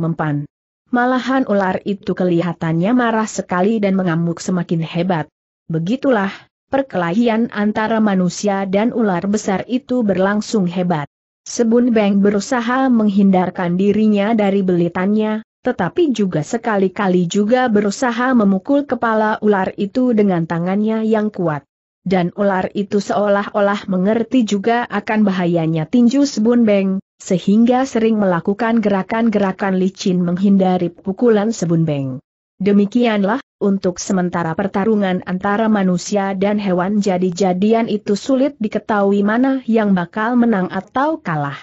mempan. Malahan ular itu kelihatannya marah sekali dan mengamuk semakin hebat. Begitulah, perkelahian antara manusia dan ular besar itu berlangsung hebat. Sebun Beng berusaha menghindarkan dirinya dari belitannya, tetapi juga sekali-kali juga berusaha memukul kepala ular itu dengan tangannya yang kuat. Dan ular itu seolah-olah mengerti juga akan bahayanya tinju Sebun Beng, sehingga sering melakukan gerakan-gerakan licin menghindari pukulan Sebun Beng. Demikianlah, untuk sementara pertarungan antara manusia dan hewan jadi-jadian itu sulit diketahui mana yang bakal menang atau kalah.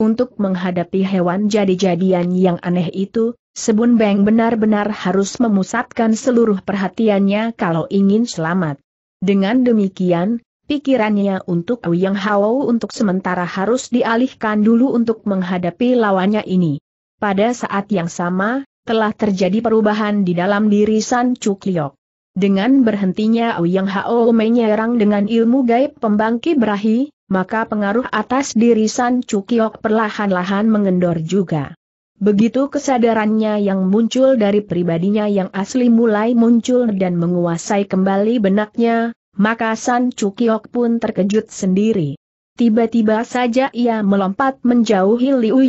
Untuk menghadapi hewan jadi-jadian yang aneh itu, Sebun Beng benar-benar harus memusatkan seluruh perhatiannya kalau ingin selamat. Dengan demikian, pikirannya untuk Yang Hao untuk sementara harus dialihkan dulu untuk menghadapi lawannya ini. Pada saat yang sama, telah terjadi perubahan di dalam diri San Cukliok. Dengan berhentinya Ouyang Hao menyerang dengan ilmu gaib pembangki berahi, maka pengaruh atas diri San Cukliok perlahan-lahan mengendor juga. Begitu kesadarannya yang muncul dari pribadinya yang asli mulai muncul dan menguasai kembali benaknya, maka San Cukiok pun terkejut sendiri. Tiba-tiba saja ia melompat menjauhi Liu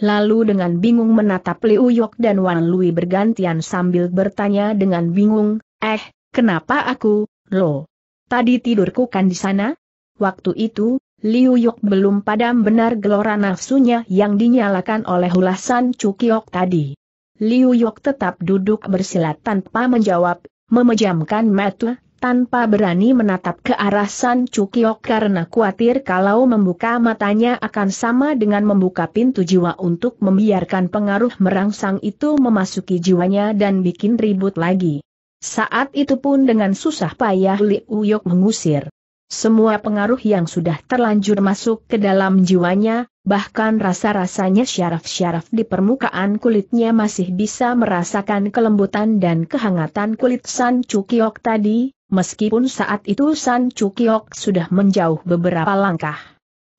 Lalu dengan bingung menatap Liu Yok dan Wan Lui bergantian sambil bertanya dengan bingung, eh, kenapa aku, lo? Tadi tidurku kan di sana? Waktu itu, Liu Yok belum padam benar gelora nafsunya yang dinyalakan oleh ulasan Cukiok tadi. Liu Yok tetap duduk bersila tanpa menjawab, memejamkan mata, tanpa berani menatap ke arah San Cukiok karena khawatir kalau membuka matanya akan sama dengan membuka pintu jiwa untuk membiarkan pengaruh merangsang itu memasuki jiwanya dan bikin ribut lagi. Saat itu pun dengan susah payah Li Uyok mengusir. Semua pengaruh yang sudah terlanjur masuk ke dalam jiwanya, Bahkan rasa-rasanya syaraf-syaraf di permukaan kulitnya masih bisa merasakan kelembutan dan kehangatan kulit San Cukiok tadi, meskipun saat itu San Cukiok sudah menjauh beberapa langkah.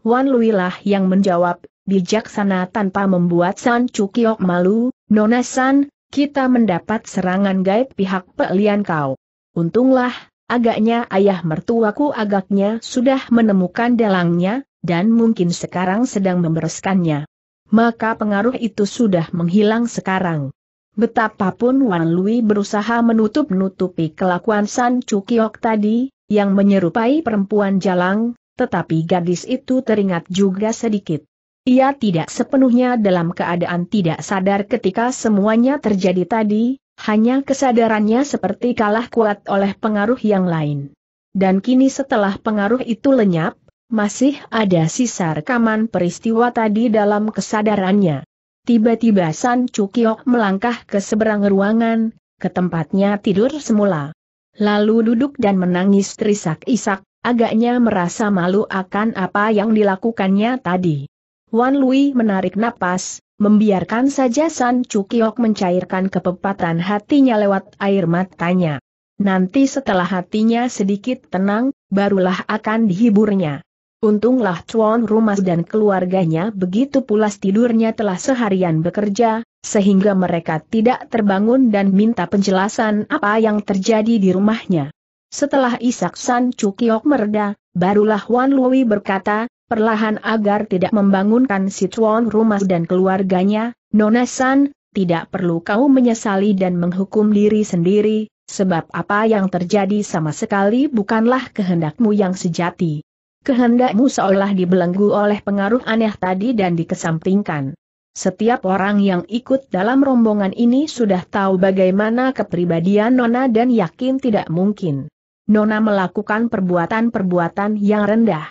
Wan Luilah yang menjawab, bijaksana tanpa membuat San Cukiok malu, Nona San, kita mendapat serangan gaib pihak pelian kau. Untunglah, agaknya ayah mertuaku agaknya sudah menemukan dalangnya, dan mungkin sekarang sedang membereskannya. Maka pengaruh itu sudah menghilang sekarang. Betapapun Wan Lui berusaha menutup-nutupi kelakuan San Cukiok tadi, yang menyerupai perempuan jalang, tetapi gadis itu teringat juga sedikit. Ia tidak sepenuhnya dalam keadaan tidak sadar ketika semuanya terjadi tadi, hanya kesadarannya seperti kalah kuat oleh pengaruh yang lain. Dan kini setelah pengaruh itu lenyap, masih ada sisa rekaman peristiwa tadi dalam kesadarannya. Tiba-tiba San Cukiok melangkah ke seberang ruangan, ke tempatnya tidur semula. Lalu duduk dan menangis terisak-isak, agaknya merasa malu akan apa yang dilakukannya tadi. Wan Lui menarik napas, membiarkan saja San Cukiok mencairkan kepepatan hatinya lewat air matanya. Nanti setelah hatinya sedikit tenang, barulah akan dihiburnya. Untunglah Chuan Rumas dan keluarganya begitu pulas tidurnya telah seharian bekerja, sehingga mereka tidak terbangun dan minta penjelasan apa yang terjadi di rumahnya. Setelah Isak San Cukiok mereda, barulah Wan Lui berkata, perlahan agar tidak membangunkan si Chuan Rumas dan keluarganya, Nona San, tidak perlu kau menyesali dan menghukum diri sendiri, sebab apa yang terjadi sama sekali bukanlah kehendakmu yang sejati kehendakmu seolah dibelenggu oleh pengaruh aneh tadi dan dikesampingkan. Setiap orang yang ikut dalam rombongan ini sudah tahu bagaimana kepribadian Nona dan yakin tidak mungkin. Nona melakukan perbuatan-perbuatan yang rendah.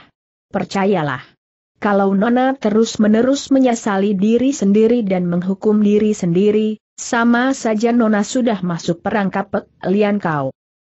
Percayalah. Kalau Nona terus-menerus menyesali diri sendiri dan menghukum diri sendiri, sama saja Nona sudah masuk perangkap lian kau.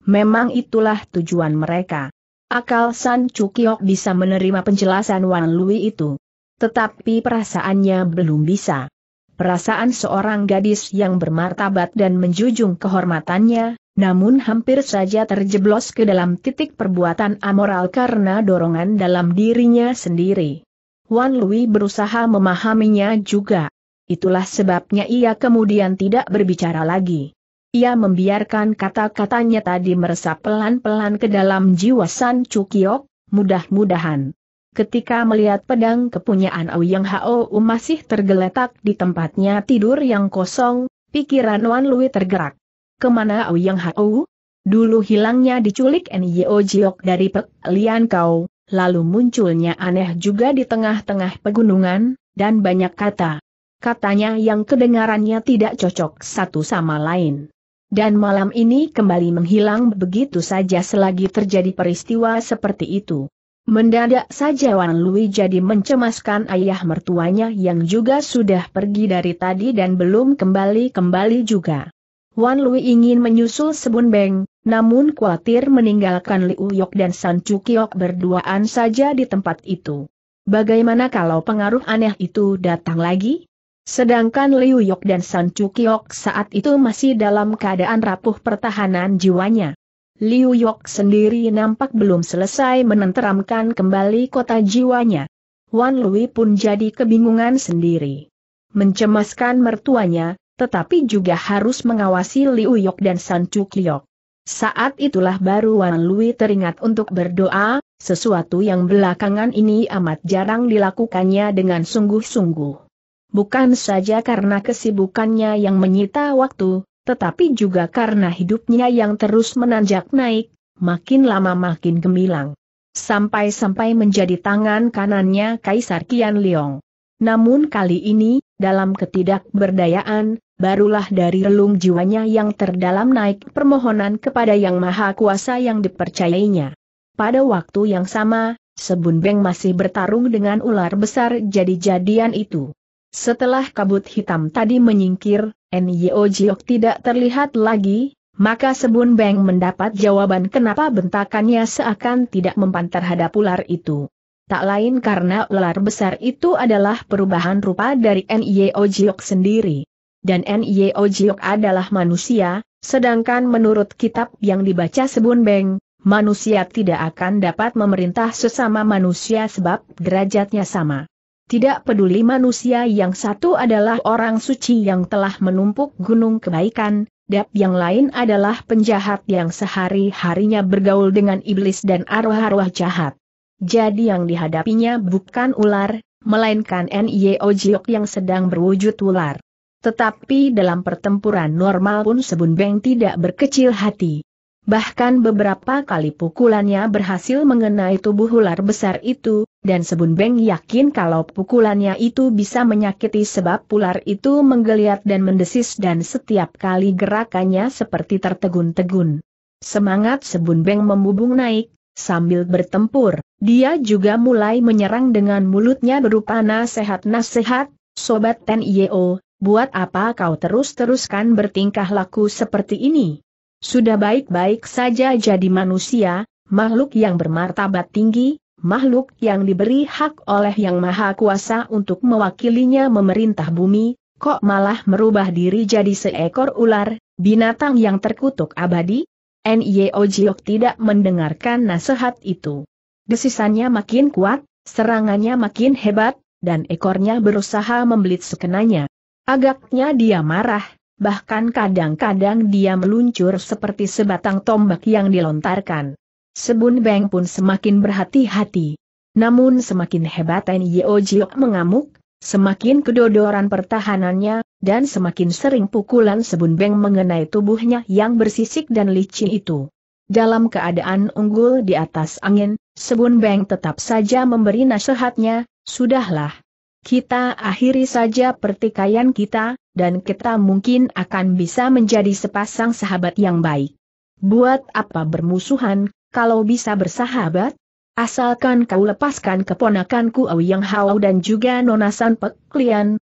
Memang itulah tujuan mereka. Akal San Cukiok bisa menerima penjelasan Wan Lui itu. Tetapi perasaannya belum bisa. Perasaan seorang gadis yang bermartabat dan menjunjung kehormatannya, namun hampir saja terjeblos ke dalam titik perbuatan amoral karena dorongan dalam dirinya sendiri. Wan Lui berusaha memahaminya juga. Itulah sebabnya ia kemudian tidak berbicara lagi. Ia membiarkan kata-katanya tadi meresap pelan-pelan ke dalam jiwa San Cukiok, mudah-mudahan. Ketika melihat pedang kepunyaan Ouyang Hao masih tergeletak di tempatnya tidur yang kosong, pikiran Wan Lui tergerak. Kemana Ouyang Hao? Dulu hilangnya diculik Nyo Jiok dari Pek Kau, lalu munculnya aneh juga di tengah-tengah pegunungan, dan banyak kata. Katanya yang kedengarannya tidak cocok satu sama lain dan malam ini kembali menghilang begitu saja selagi terjadi peristiwa seperti itu. Mendadak saja Wan Lui jadi mencemaskan ayah mertuanya yang juga sudah pergi dari tadi dan belum kembali-kembali juga. Wan Lui ingin menyusul Sebun Beng, namun khawatir meninggalkan Liu Yok dan San Chukyok berduaan saja di tempat itu. Bagaimana kalau pengaruh aneh itu datang lagi? Sedangkan Liu Yok dan San Chukiok saat itu masih dalam keadaan rapuh pertahanan jiwanya. Liu Yok sendiri nampak belum selesai menenteramkan kembali kota jiwanya. Wan Lui pun jadi kebingungan sendiri. Mencemaskan mertuanya, tetapi juga harus mengawasi Liu Yok dan San Chukiok. Saat itulah baru Wan Lui teringat untuk berdoa, sesuatu yang belakangan ini amat jarang dilakukannya dengan sungguh-sungguh bukan saja karena kesibukannya yang menyita waktu, tetapi juga karena hidupnya yang terus menanjak naik, makin lama makin gemilang. Sampai-sampai menjadi tangan kanannya Kaisar Kian Leong. Namun kali ini, dalam ketidakberdayaan, barulah dari relung jiwanya yang terdalam naik permohonan kepada Yang Maha Kuasa yang dipercayainya. Pada waktu yang sama, Sebun Beng masih bertarung dengan ular besar jadi-jadian itu. Setelah kabut hitam tadi menyingkir, Nyo Jiok tidak terlihat lagi, maka Sebun Beng mendapat jawaban kenapa bentakannya seakan tidak mempan terhadap ular itu. Tak lain karena ular besar itu adalah perubahan rupa dari Nyo Jiok sendiri. Dan Nyo Jiok adalah manusia, sedangkan menurut kitab yang dibaca Sebun Beng, manusia tidak akan dapat memerintah sesama manusia sebab derajatnya sama. Tidak peduli manusia yang satu adalah orang suci yang telah menumpuk gunung kebaikan, dap yang lain adalah penjahat yang sehari-harinya bergaul dengan iblis dan arwah-arwah jahat. Jadi yang dihadapinya bukan ular, melainkan N.Y.O. Jiok yang sedang berwujud ular. Tetapi dalam pertempuran normal pun Sebun Beng tidak berkecil hati. Bahkan beberapa kali pukulannya berhasil mengenai tubuh ular besar itu, dan Sebun Beng yakin kalau pukulannya itu bisa menyakiti sebab ular itu menggeliat dan mendesis dan setiap kali gerakannya seperti tertegun-tegun. Semangat Sebun Beng membubung naik, sambil bertempur, dia juga mulai menyerang dengan mulutnya berupa nasihat-nasihat, Sobat Ten Yeo, buat apa kau terus-teruskan bertingkah laku seperti ini? Sudah baik-baik saja jadi manusia, makhluk yang bermartabat tinggi, makhluk yang diberi hak oleh Yang Maha Kuasa untuk mewakilinya memerintah bumi, kok malah merubah diri jadi seekor ular, binatang yang terkutuk abadi? N.Y.O. Jiok tidak mendengarkan nasihat itu. Desisannya makin kuat, serangannya makin hebat, dan ekornya berusaha membelit sekenanya. Agaknya dia marah, bahkan kadang-kadang dia meluncur seperti sebatang tombak yang dilontarkan. Sebun Beng pun semakin berhati-hati. Namun semakin hebat Yeo Jiok mengamuk, semakin kedodoran pertahanannya, dan semakin sering pukulan Sebun Beng mengenai tubuhnya yang bersisik dan licin itu. Dalam keadaan unggul di atas angin, Sebun Beng tetap saja memberi nasihatnya, sudahlah. Kita akhiri saja pertikaian kita, dan kita mungkin akan bisa menjadi sepasang sahabat yang baik. Buat apa bermusuhan, kalau bisa bersahabat, asalkan kau lepaskan keponakanku Awi Yang Hao dan juga Nona San Pek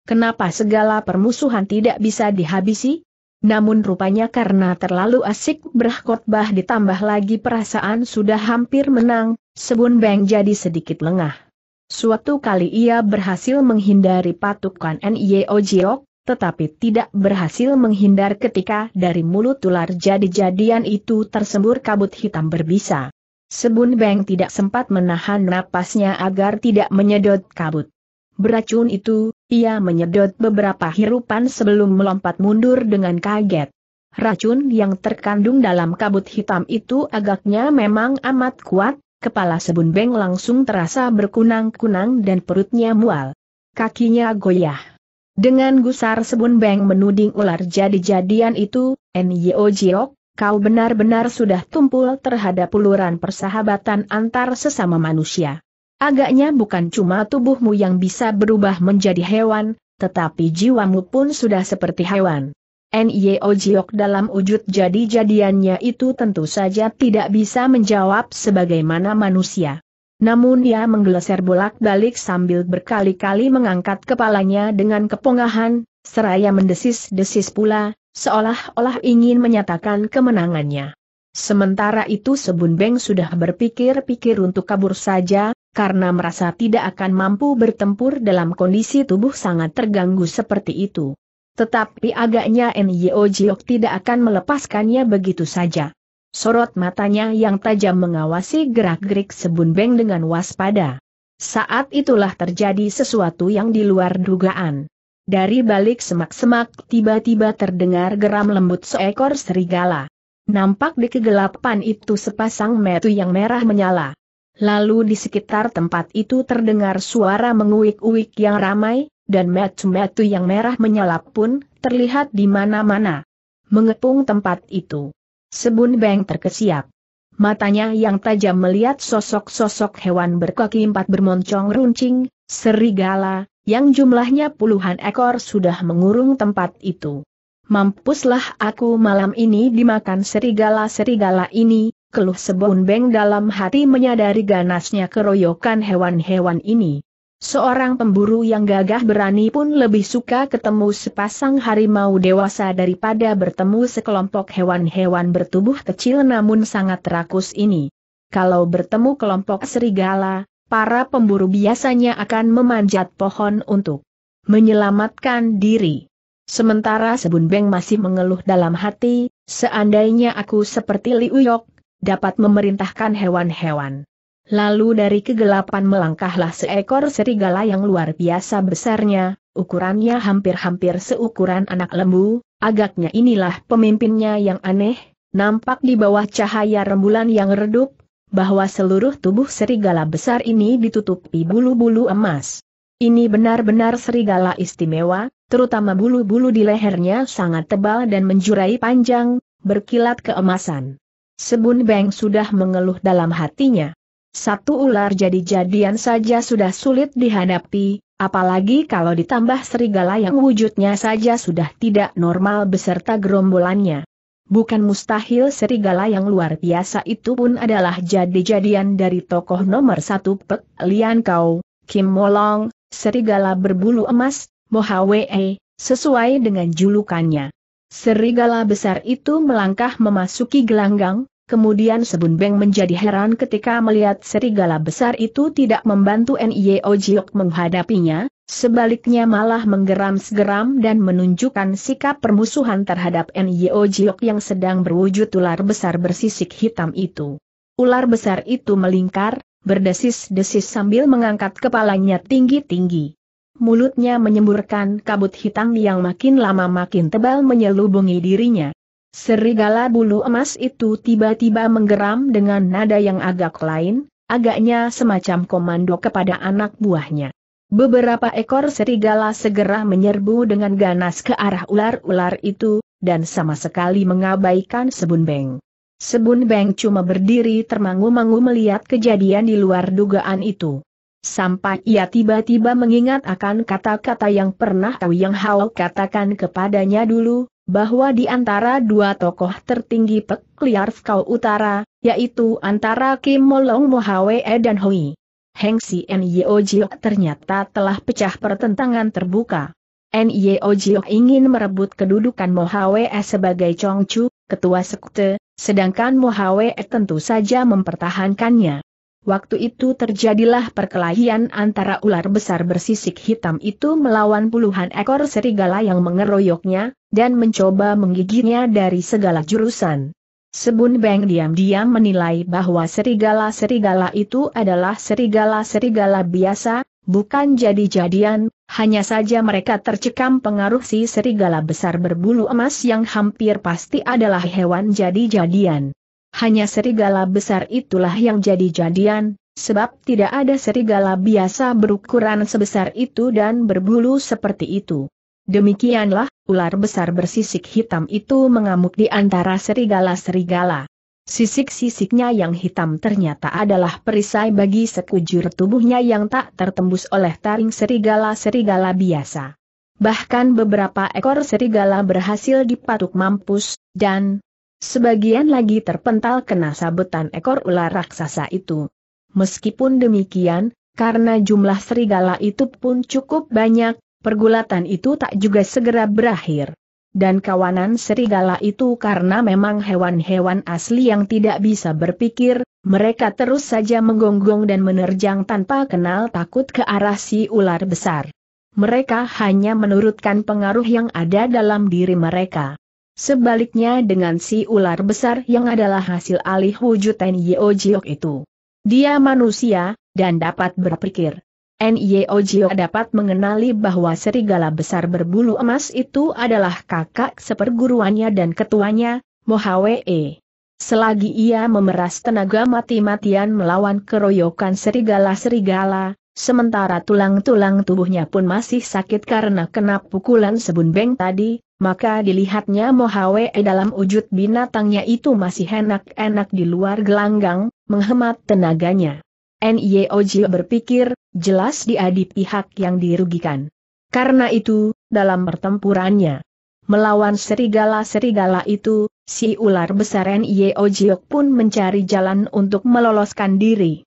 kenapa segala permusuhan tidak bisa dihabisi? Namun rupanya karena terlalu asik berkhotbah ditambah lagi perasaan sudah hampir menang, Sebun Beng jadi sedikit lengah. Suatu kali ia berhasil menghindari patukan N.I.O. Jiok, tetapi tidak berhasil menghindar ketika dari mulut ular jadi-jadian itu tersembur kabut hitam berbisa. Sebun Beng tidak sempat menahan napasnya agar tidak menyedot kabut. Beracun itu, ia menyedot beberapa hirupan sebelum melompat mundur dengan kaget. Racun yang terkandung dalam kabut hitam itu agaknya memang amat kuat, kepala Sebun Beng langsung terasa berkunang-kunang dan perutnya mual. Kakinya goyah. Dengan gusar Sebun Beng menuding ular jadi-jadian itu, Nyo Jiok, kau benar-benar sudah tumpul terhadap uluran persahabatan antar sesama manusia. Agaknya bukan cuma tubuhmu yang bisa berubah menjadi hewan, tetapi jiwamu pun sudah seperti hewan. Nyo Jiok dalam wujud jadi-jadiannya itu tentu saja tidak bisa menjawab sebagaimana manusia. Namun ia menggeleser bolak-balik sambil berkali-kali mengangkat kepalanya dengan kepongahan, seraya mendesis-desis pula, seolah-olah ingin menyatakan kemenangannya. Sementara itu Sebun Beng sudah berpikir-pikir untuk kabur saja, karena merasa tidak akan mampu bertempur dalam kondisi tubuh sangat terganggu seperti itu. Tetapi agaknya Nyo Jiok tidak akan melepaskannya begitu saja sorot matanya yang tajam mengawasi gerak-gerik Sebun Beng dengan waspada. Saat itulah terjadi sesuatu yang di luar dugaan. Dari balik semak-semak tiba-tiba terdengar geram lembut seekor serigala. Nampak di kegelapan itu sepasang metu yang merah menyala. Lalu di sekitar tempat itu terdengar suara menguik-uik yang ramai, dan metu-metu yang merah menyala pun terlihat di mana-mana. Mengepung tempat itu. Sebun Beng terkesiap. Matanya yang tajam melihat sosok-sosok hewan berkaki empat bermoncong runcing, serigala, yang jumlahnya puluhan ekor sudah mengurung tempat itu. Mampuslah aku malam ini dimakan serigala-serigala ini, keluh sebun beng dalam hati menyadari ganasnya keroyokan hewan-hewan ini. Seorang pemburu yang gagah berani pun lebih suka ketemu sepasang harimau dewasa daripada bertemu sekelompok hewan-hewan bertubuh kecil namun sangat rakus ini. Kalau bertemu kelompok serigala, para pemburu biasanya akan memanjat pohon untuk menyelamatkan diri. Sementara Sebun Beng masih mengeluh dalam hati, seandainya aku seperti Liu Yok, dapat memerintahkan hewan-hewan Lalu dari kegelapan melangkahlah seekor serigala yang luar biasa besarnya, ukurannya hampir-hampir seukuran anak lembu, agaknya inilah pemimpinnya yang aneh, nampak di bawah cahaya rembulan yang redup, bahwa seluruh tubuh serigala besar ini ditutupi bulu-bulu emas. Ini benar-benar serigala istimewa, terutama bulu-bulu di lehernya sangat tebal dan menjurai panjang, berkilat keemasan. Sebun Beng sudah mengeluh dalam hatinya. Satu ular jadi-jadian saja sudah sulit dihadapi, apalagi kalau ditambah serigala yang wujudnya saja sudah tidak normal beserta gerombolannya. Bukan mustahil serigala yang luar biasa itu pun adalah jadi-jadian dari tokoh nomor satu Pek Lian Kau, Kim Molong, serigala berbulu emas, Mohawee, sesuai dengan julukannya. Serigala besar itu melangkah memasuki gelanggang, Kemudian sebun beng menjadi heran ketika melihat serigala besar itu tidak membantu Nio Jiok menghadapinya, sebaliknya malah menggeram-segeram dan menunjukkan sikap permusuhan terhadap Nio Jiok yang sedang berwujud ular besar bersisik hitam itu. Ular besar itu melingkar, berdesis-desis sambil mengangkat kepalanya tinggi-tinggi. Mulutnya menyemburkan kabut hitam yang makin lama makin tebal menyelubungi dirinya Serigala bulu emas itu tiba-tiba menggeram dengan nada yang agak lain, agaknya semacam komando kepada anak buahnya. Beberapa ekor serigala segera menyerbu dengan ganas ke arah ular-ular itu, dan sama sekali mengabaikan Sebun Beng. Sebun Beng cuma berdiri termangu-mangu melihat kejadian di luar dugaan itu. Sampai ia tiba-tiba mengingat akan kata-kata yang pernah Kau Yang Hao katakan kepadanya dulu, bahwa di antara dua tokoh tertinggi Pek Liar Skau Utara, yaitu antara Kim Molong Mohawe dan Hui Heng Si Nyeo Jiok ternyata telah pecah pertentangan terbuka. Nyeo Jiok ingin merebut kedudukan Mohawe sebagai Chongchu, ketua sekte, sedangkan Mohawe tentu saja mempertahankannya. Waktu itu terjadilah perkelahian antara ular besar bersisik hitam itu melawan puluhan ekor serigala yang mengeroyoknya, dan mencoba menggigitnya dari segala jurusan. Sebun Beng diam-diam menilai bahwa serigala-serigala itu adalah serigala-serigala biasa, bukan jadi-jadian, hanya saja mereka tercekam pengaruh si serigala besar berbulu emas yang hampir pasti adalah hewan jadi-jadian hanya serigala besar itulah yang jadi-jadian, sebab tidak ada serigala biasa berukuran sebesar itu dan berbulu seperti itu. Demikianlah, ular besar bersisik hitam itu mengamuk di antara serigala-serigala. Sisik-sisiknya yang hitam ternyata adalah perisai bagi sekujur tubuhnya yang tak tertembus oleh taring serigala-serigala biasa. Bahkan beberapa ekor serigala berhasil dipatuk mampus, dan, Sebagian lagi terpental kena sabetan ekor ular raksasa itu. Meskipun demikian, karena jumlah serigala itu pun cukup banyak, pergulatan itu tak juga segera berakhir. Dan kawanan serigala itu karena memang hewan-hewan asli yang tidak bisa berpikir, mereka terus saja menggonggong dan menerjang tanpa kenal takut ke arah si ular besar. Mereka hanya menurutkan pengaruh yang ada dalam diri mereka. Sebaliknya dengan si ular besar yang adalah hasil alih wujud Nio Jiok itu. Dia manusia, dan dapat berpikir. Nio Jiok dapat mengenali bahwa serigala besar berbulu emas itu adalah kakak seperguruannya dan ketuanya, Mohawee. Selagi ia memeras tenaga mati-matian melawan keroyokan serigala-serigala, Sementara tulang-tulang tubuhnya pun masih sakit karena kena pukulan sebun beng tadi, maka dilihatnya Mohawe dalam wujud binatangnya itu masih enak-enak di luar gelanggang, menghemat tenaganya. N.Y.O.J. E berpikir, jelas dia di pihak yang dirugikan. Karena itu, dalam pertempurannya, melawan serigala-serigala itu, si ular besar N.Y.O.J. E pun mencari jalan untuk meloloskan diri.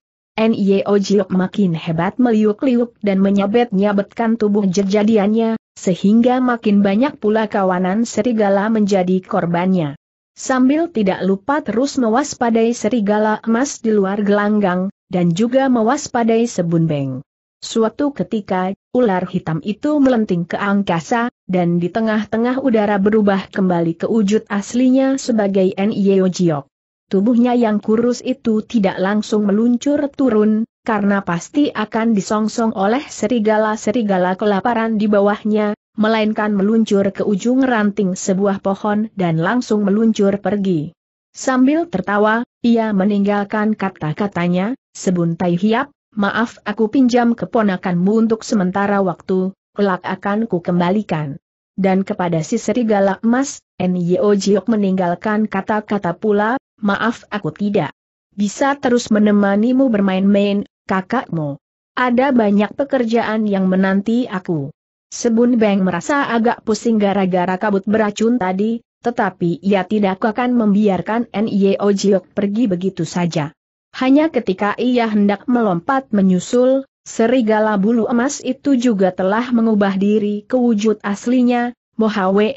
Nio Jiok makin hebat meliuk-liuk dan menyabet-nyabetkan tubuh jejadiannya, sehingga makin banyak pula kawanan serigala menjadi korbannya. Sambil tidak lupa terus mewaspadai serigala emas di luar gelanggang, dan juga mewaspadai sebun beng. Suatu ketika, ular hitam itu melenting ke angkasa, dan di tengah-tengah udara berubah kembali ke wujud aslinya sebagai Nio Jiok tubuhnya yang kurus itu tidak langsung meluncur turun, karena pasti akan disongsong oleh serigala-serigala kelaparan di bawahnya, melainkan meluncur ke ujung ranting sebuah pohon dan langsung meluncur pergi. Sambil tertawa, ia meninggalkan kata-katanya, sebuntai hiap, maaf aku pinjam keponakanmu untuk sementara waktu, kelak akan ku kembalikan. Dan kepada si serigala emas, Nyo Jiok meninggalkan kata-kata pula, maaf aku tidak bisa terus menemanimu bermain-main, kakakmu. Ada banyak pekerjaan yang menanti aku. Sebun Beng merasa agak pusing gara-gara kabut beracun tadi, tetapi ia tidak akan membiarkan N.Y.O. Jiok pergi begitu saja. Hanya ketika ia hendak melompat menyusul, serigala bulu emas itu juga telah mengubah diri ke wujud aslinya, Mohawe,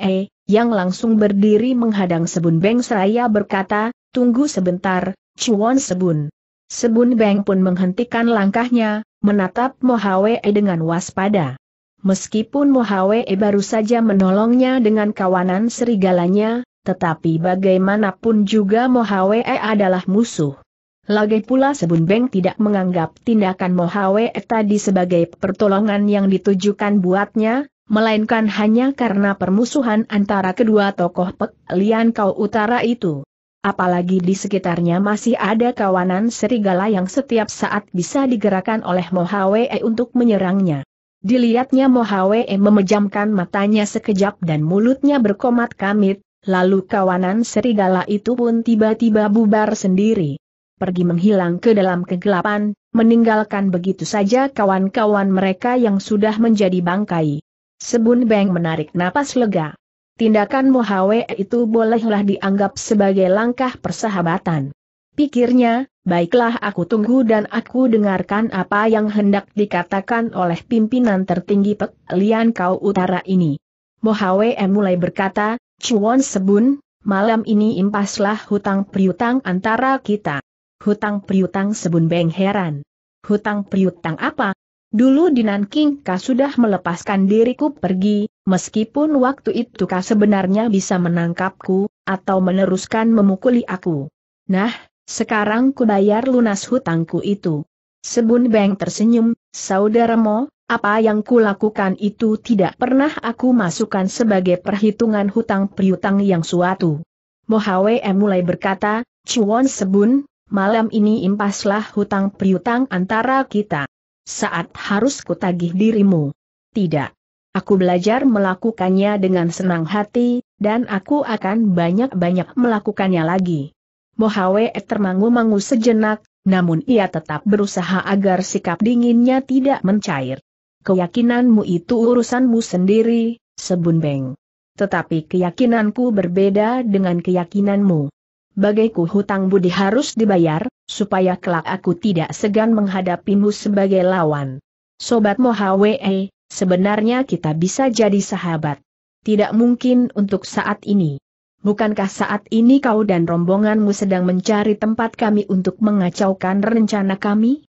yang langsung berdiri menghadang Sebun Beng seraya berkata, Tunggu sebentar, Chuan Sebun. Sebun Beng pun menghentikan langkahnya, menatap Mohawe e dengan waspada. Meskipun Mohawe e baru saja menolongnya dengan kawanan serigalanya, tetapi bagaimanapun juga Mohawe e adalah musuh. Lagi pula Sebun Beng tidak menganggap tindakan Mohawe tadi sebagai pertolongan yang ditujukan buatnya, melainkan hanya karena permusuhan antara kedua tokoh Pek Lian Kau Utara itu. Apalagi di sekitarnya masih ada kawanan serigala yang setiap saat bisa digerakkan oleh Mohawe e untuk menyerangnya. Dilihatnya Mohawe e memejamkan matanya sekejap dan mulutnya berkomat kamit, lalu kawanan serigala itu pun tiba-tiba bubar sendiri. Pergi menghilang ke dalam kegelapan, meninggalkan begitu saja kawan-kawan mereka yang sudah menjadi bangkai. Sebun Beng menarik napas lega. Tindakan Mohawe itu bolehlah dianggap sebagai langkah persahabatan. Pikirnya, baiklah aku tunggu dan aku dengarkan apa yang hendak dikatakan oleh pimpinan tertinggi Pek Lian Kau Utara ini. Mohawe mulai berkata, Cuan Sebun, malam ini impaslah hutang priutang antara kita. Hutang priutang Sebun Beng heran. Hutang priutang apa? Dulu di Nanking kau sudah melepaskan diriku pergi, meskipun waktu itu kau sebenarnya bisa menangkapku, atau meneruskan memukuli aku. Nah, sekarang ku bayar lunas hutangku itu. Sebun Beng tersenyum, Saudara Mo, apa yang kulakukan itu tidak pernah aku masukkan sebagai perhitungan hutang piutang yang suatu. Mohawe mulai berkata, Cuan Sebun, malam ini impaslah hutang piutang antara kita saat harus kutagih dirimu. Tidak. Aku belajar melakukannya dengan senang hati, dan aku akan banyak-banyak melakukannya lagi. Mohawe termangu-mangu sejenak, namun ia tetap berusaha agar sikap dinginnya tidak mencair. Keyakinanmu itu urusanmu sendiri, Sebun Beng. Tetapi keyakinanku berbeda dengan keyakinanmu bagaiku hutang budi harus dibayar, supaya kelak aku tidak segan menghadapimu sebagai lawan. Sobat Mohawe, eh, sebenarnya kita bisa jadi sahabat. Tidak mungkin untuk saat ini. Bukankah saat ini kau dan rombonganmu sedang mencari tempat kami untuk mengacaukan rencana kami?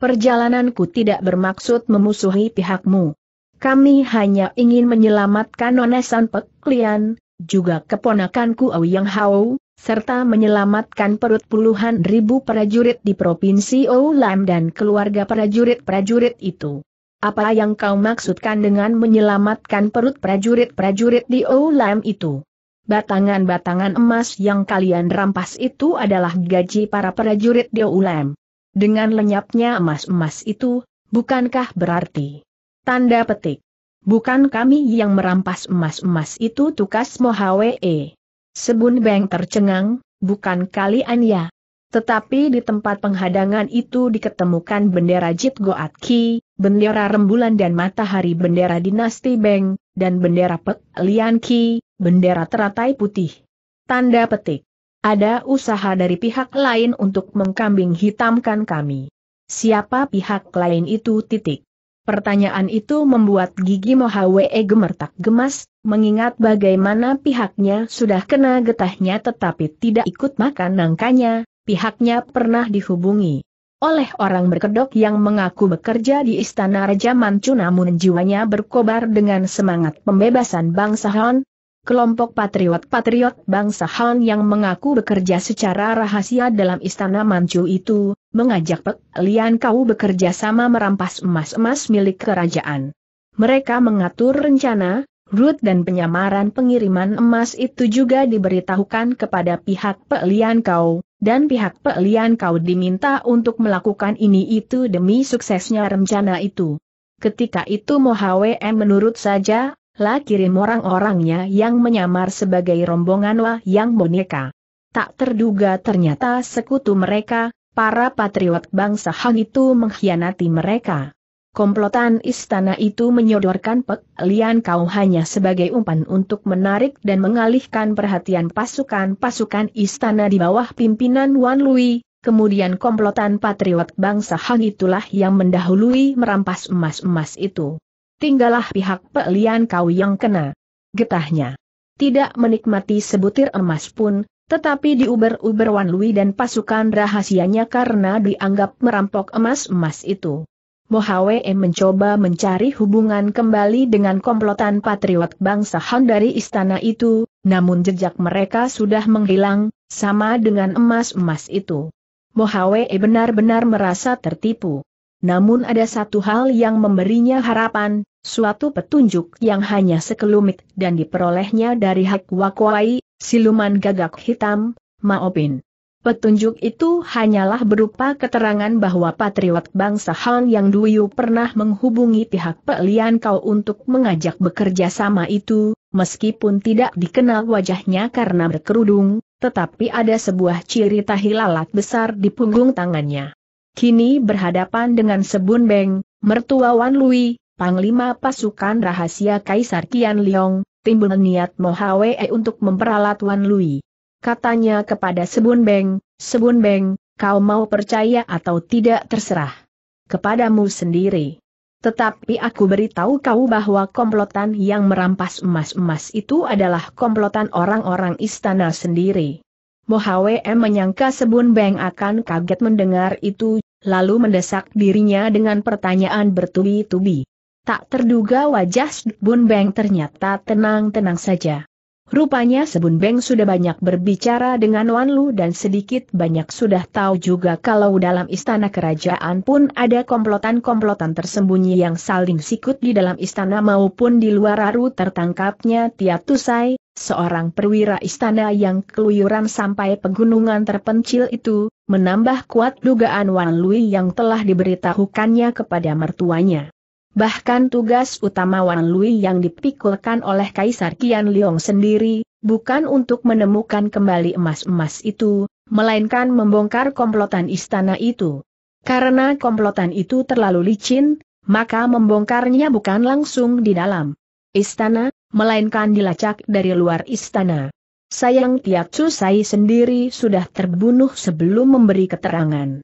Perjalananku tidak bermaksud memusuhi pihakmu. Kami hanya ingin menyelamatkan Nona Sanpek Lian, juga keponakanku Yang Hao, serta menyelamatkan perut puluhan ribu prajurit di Provinsi Oulam dan keluarga prajurit-prajurit itu. Apa yang kau maksudkan dengan menyelamatkan perut prajurit-prajurit di Oulam itu? Batangan-batangan emas yang kalian rampas itu adalah gaji para prajurit di Oulam. Dengan lenyapnya emas-emas itu, bukankah berarti? Tanda petik. Bukan kami yang merampas emas-emas itu tukas Mohawee. Sebun Beng tercengang, bukan kali Anya. Tetapi di tempat penghadangan itu diketemukan bendera Jit Goat Ki, bendera rembulan dan matahari bendera dinasti Beng, dan bendera Pek Lian Ki, bendera teratai putih. Tanda petik. Ada usaha dari pihak lain untuk mengkambing hitamkan kami. Siapa pihak lain itu titik. Pertanyaan itu membuat gigi Mohawe gemertak gemas, mengingat bagaimana pihaknya sudah kena getahnya tetapi tidak ikut makan nangkanya, pihaknya pernah dihubungi oleh orang berkedok yang mengaku bekerja di istana Raja Manchu namun jiwanya berkobar dengan semangat pembebasan bangsa Han, kelompok patriot-patriot bangsa Han yang mengaku bekerja secara rahasia dalam istana Manchu itu, mengajak Pek Lian Kau bekerja sama merampas emas-emas milik kerajaan. Mereka mengatur rencana, rut dan penyamaran pengiriman emas itu juga diberitahukan kepada pihak Pek Lian Kau, dan pihak Pek Lian Kau diminta untuk melakukan ini itu demi suksesnya rencana itu. Ketika itu Mohawem menurut saja lah kirim orang-orangnya yang menyamar sebagai rombongan Wah yang boneka. Tak terduga ternyata sekutu mereka, para patriot bangsa Han itu mengkhianati mereka. Komplotan istana itu menyodorkan Pek Lian Kau hanya sebagai umpan untuk menarik dan mengalihkan perhatian pasukan-pasukan istana di bawah pimpinan Wan Lui, kemudian komplotan patriot bangsa Han itulah yang mendahului merampas emas-emas itu. Tinggallah pihak Pek Lian Kau yang kena getahnya. Tidak menikmati sebutir emas pun, tetapi diuber-uber Wan Lui dan pasukan rahasianya karena dianggap merampok emas-emas itu. Mohawe mencoba mencari hubungan kembali dengan komplotan patriot bangsa Han dari istana itu, namun jejak mereka sudah menghilang, sama dengan emas-emas itu. Mohawe benar-benar merasa tertipu. Namun ada satu hal yang memberinya harapan, suatu petunjuk yang hanya sekelumit dan diperolehnya dari Hak Wakwai, Siluman gagak hitam, Maopin. Petunjuk itu hanyalah berupa keterangan bahwa patriot bangsa Han yang Duyu pernah menghubungi pihak Pelian Kau untuk mengajak bekerja sama itu, meskipun tidak dikenal wajahnya karena berkerudung, tetapi ada sebuah ciri tahilalat besar di punggung tangannya. Kini berhadapan dengan Sebun Beng, mertua Wan Lui, Panglima Pasukan Rahasia Kaisar Kian Liong, timbul niat Mohawe eh untuk memperalat Wan Lui. Katanya kepada Sebun Beng, Sebun Beng, kau mau percaya atau tidak terserah. Kepadamu sendiri. Tetapi aku beritahu kau bahwa komplotan yang merampas emas-emas itu adalah komplotan orang-orang istana sendiri. Mohawe eh menyangka Sebun Beng akan kaget mendengar itu, lalu mendesak dirinya dengan pertanyaan bertubi-tubi. Tak terduga wajah Bun Beng ternyata tenang-tenang saja. Rupanya Sebun Beng sudah banyak berbicara dengan Wan Lu dan sedikit banyak sudah tahu juga kalau dalam istana kerajaan pun ada komplotan-komplotan tersembunyi yang saling sikut di dalam istana maupun di luar aru tertangkapnya Tiatusai, seorang perwira istana yang keluyuran sampai pegunungan terpencil itu, menambah kuat dugaan Wan Lu yang telah diberitahukannya kepada mertuanya. Bahkan tugas utama Wang Lui yang dipikulkan oleh Kaisar Qian Liong sendiri, bukan untuk menemukan kembali emas-emas itu, melainkan membongkar komplotan istana itu. Karena komplotan itu terlalu licin, maka membongkarnya bukan langsung di dalam istana, melainkan dilacak dari luar istana. Sayang Tiatsu Sai sendiri sudah terbunuh sebelum memberi keterangan.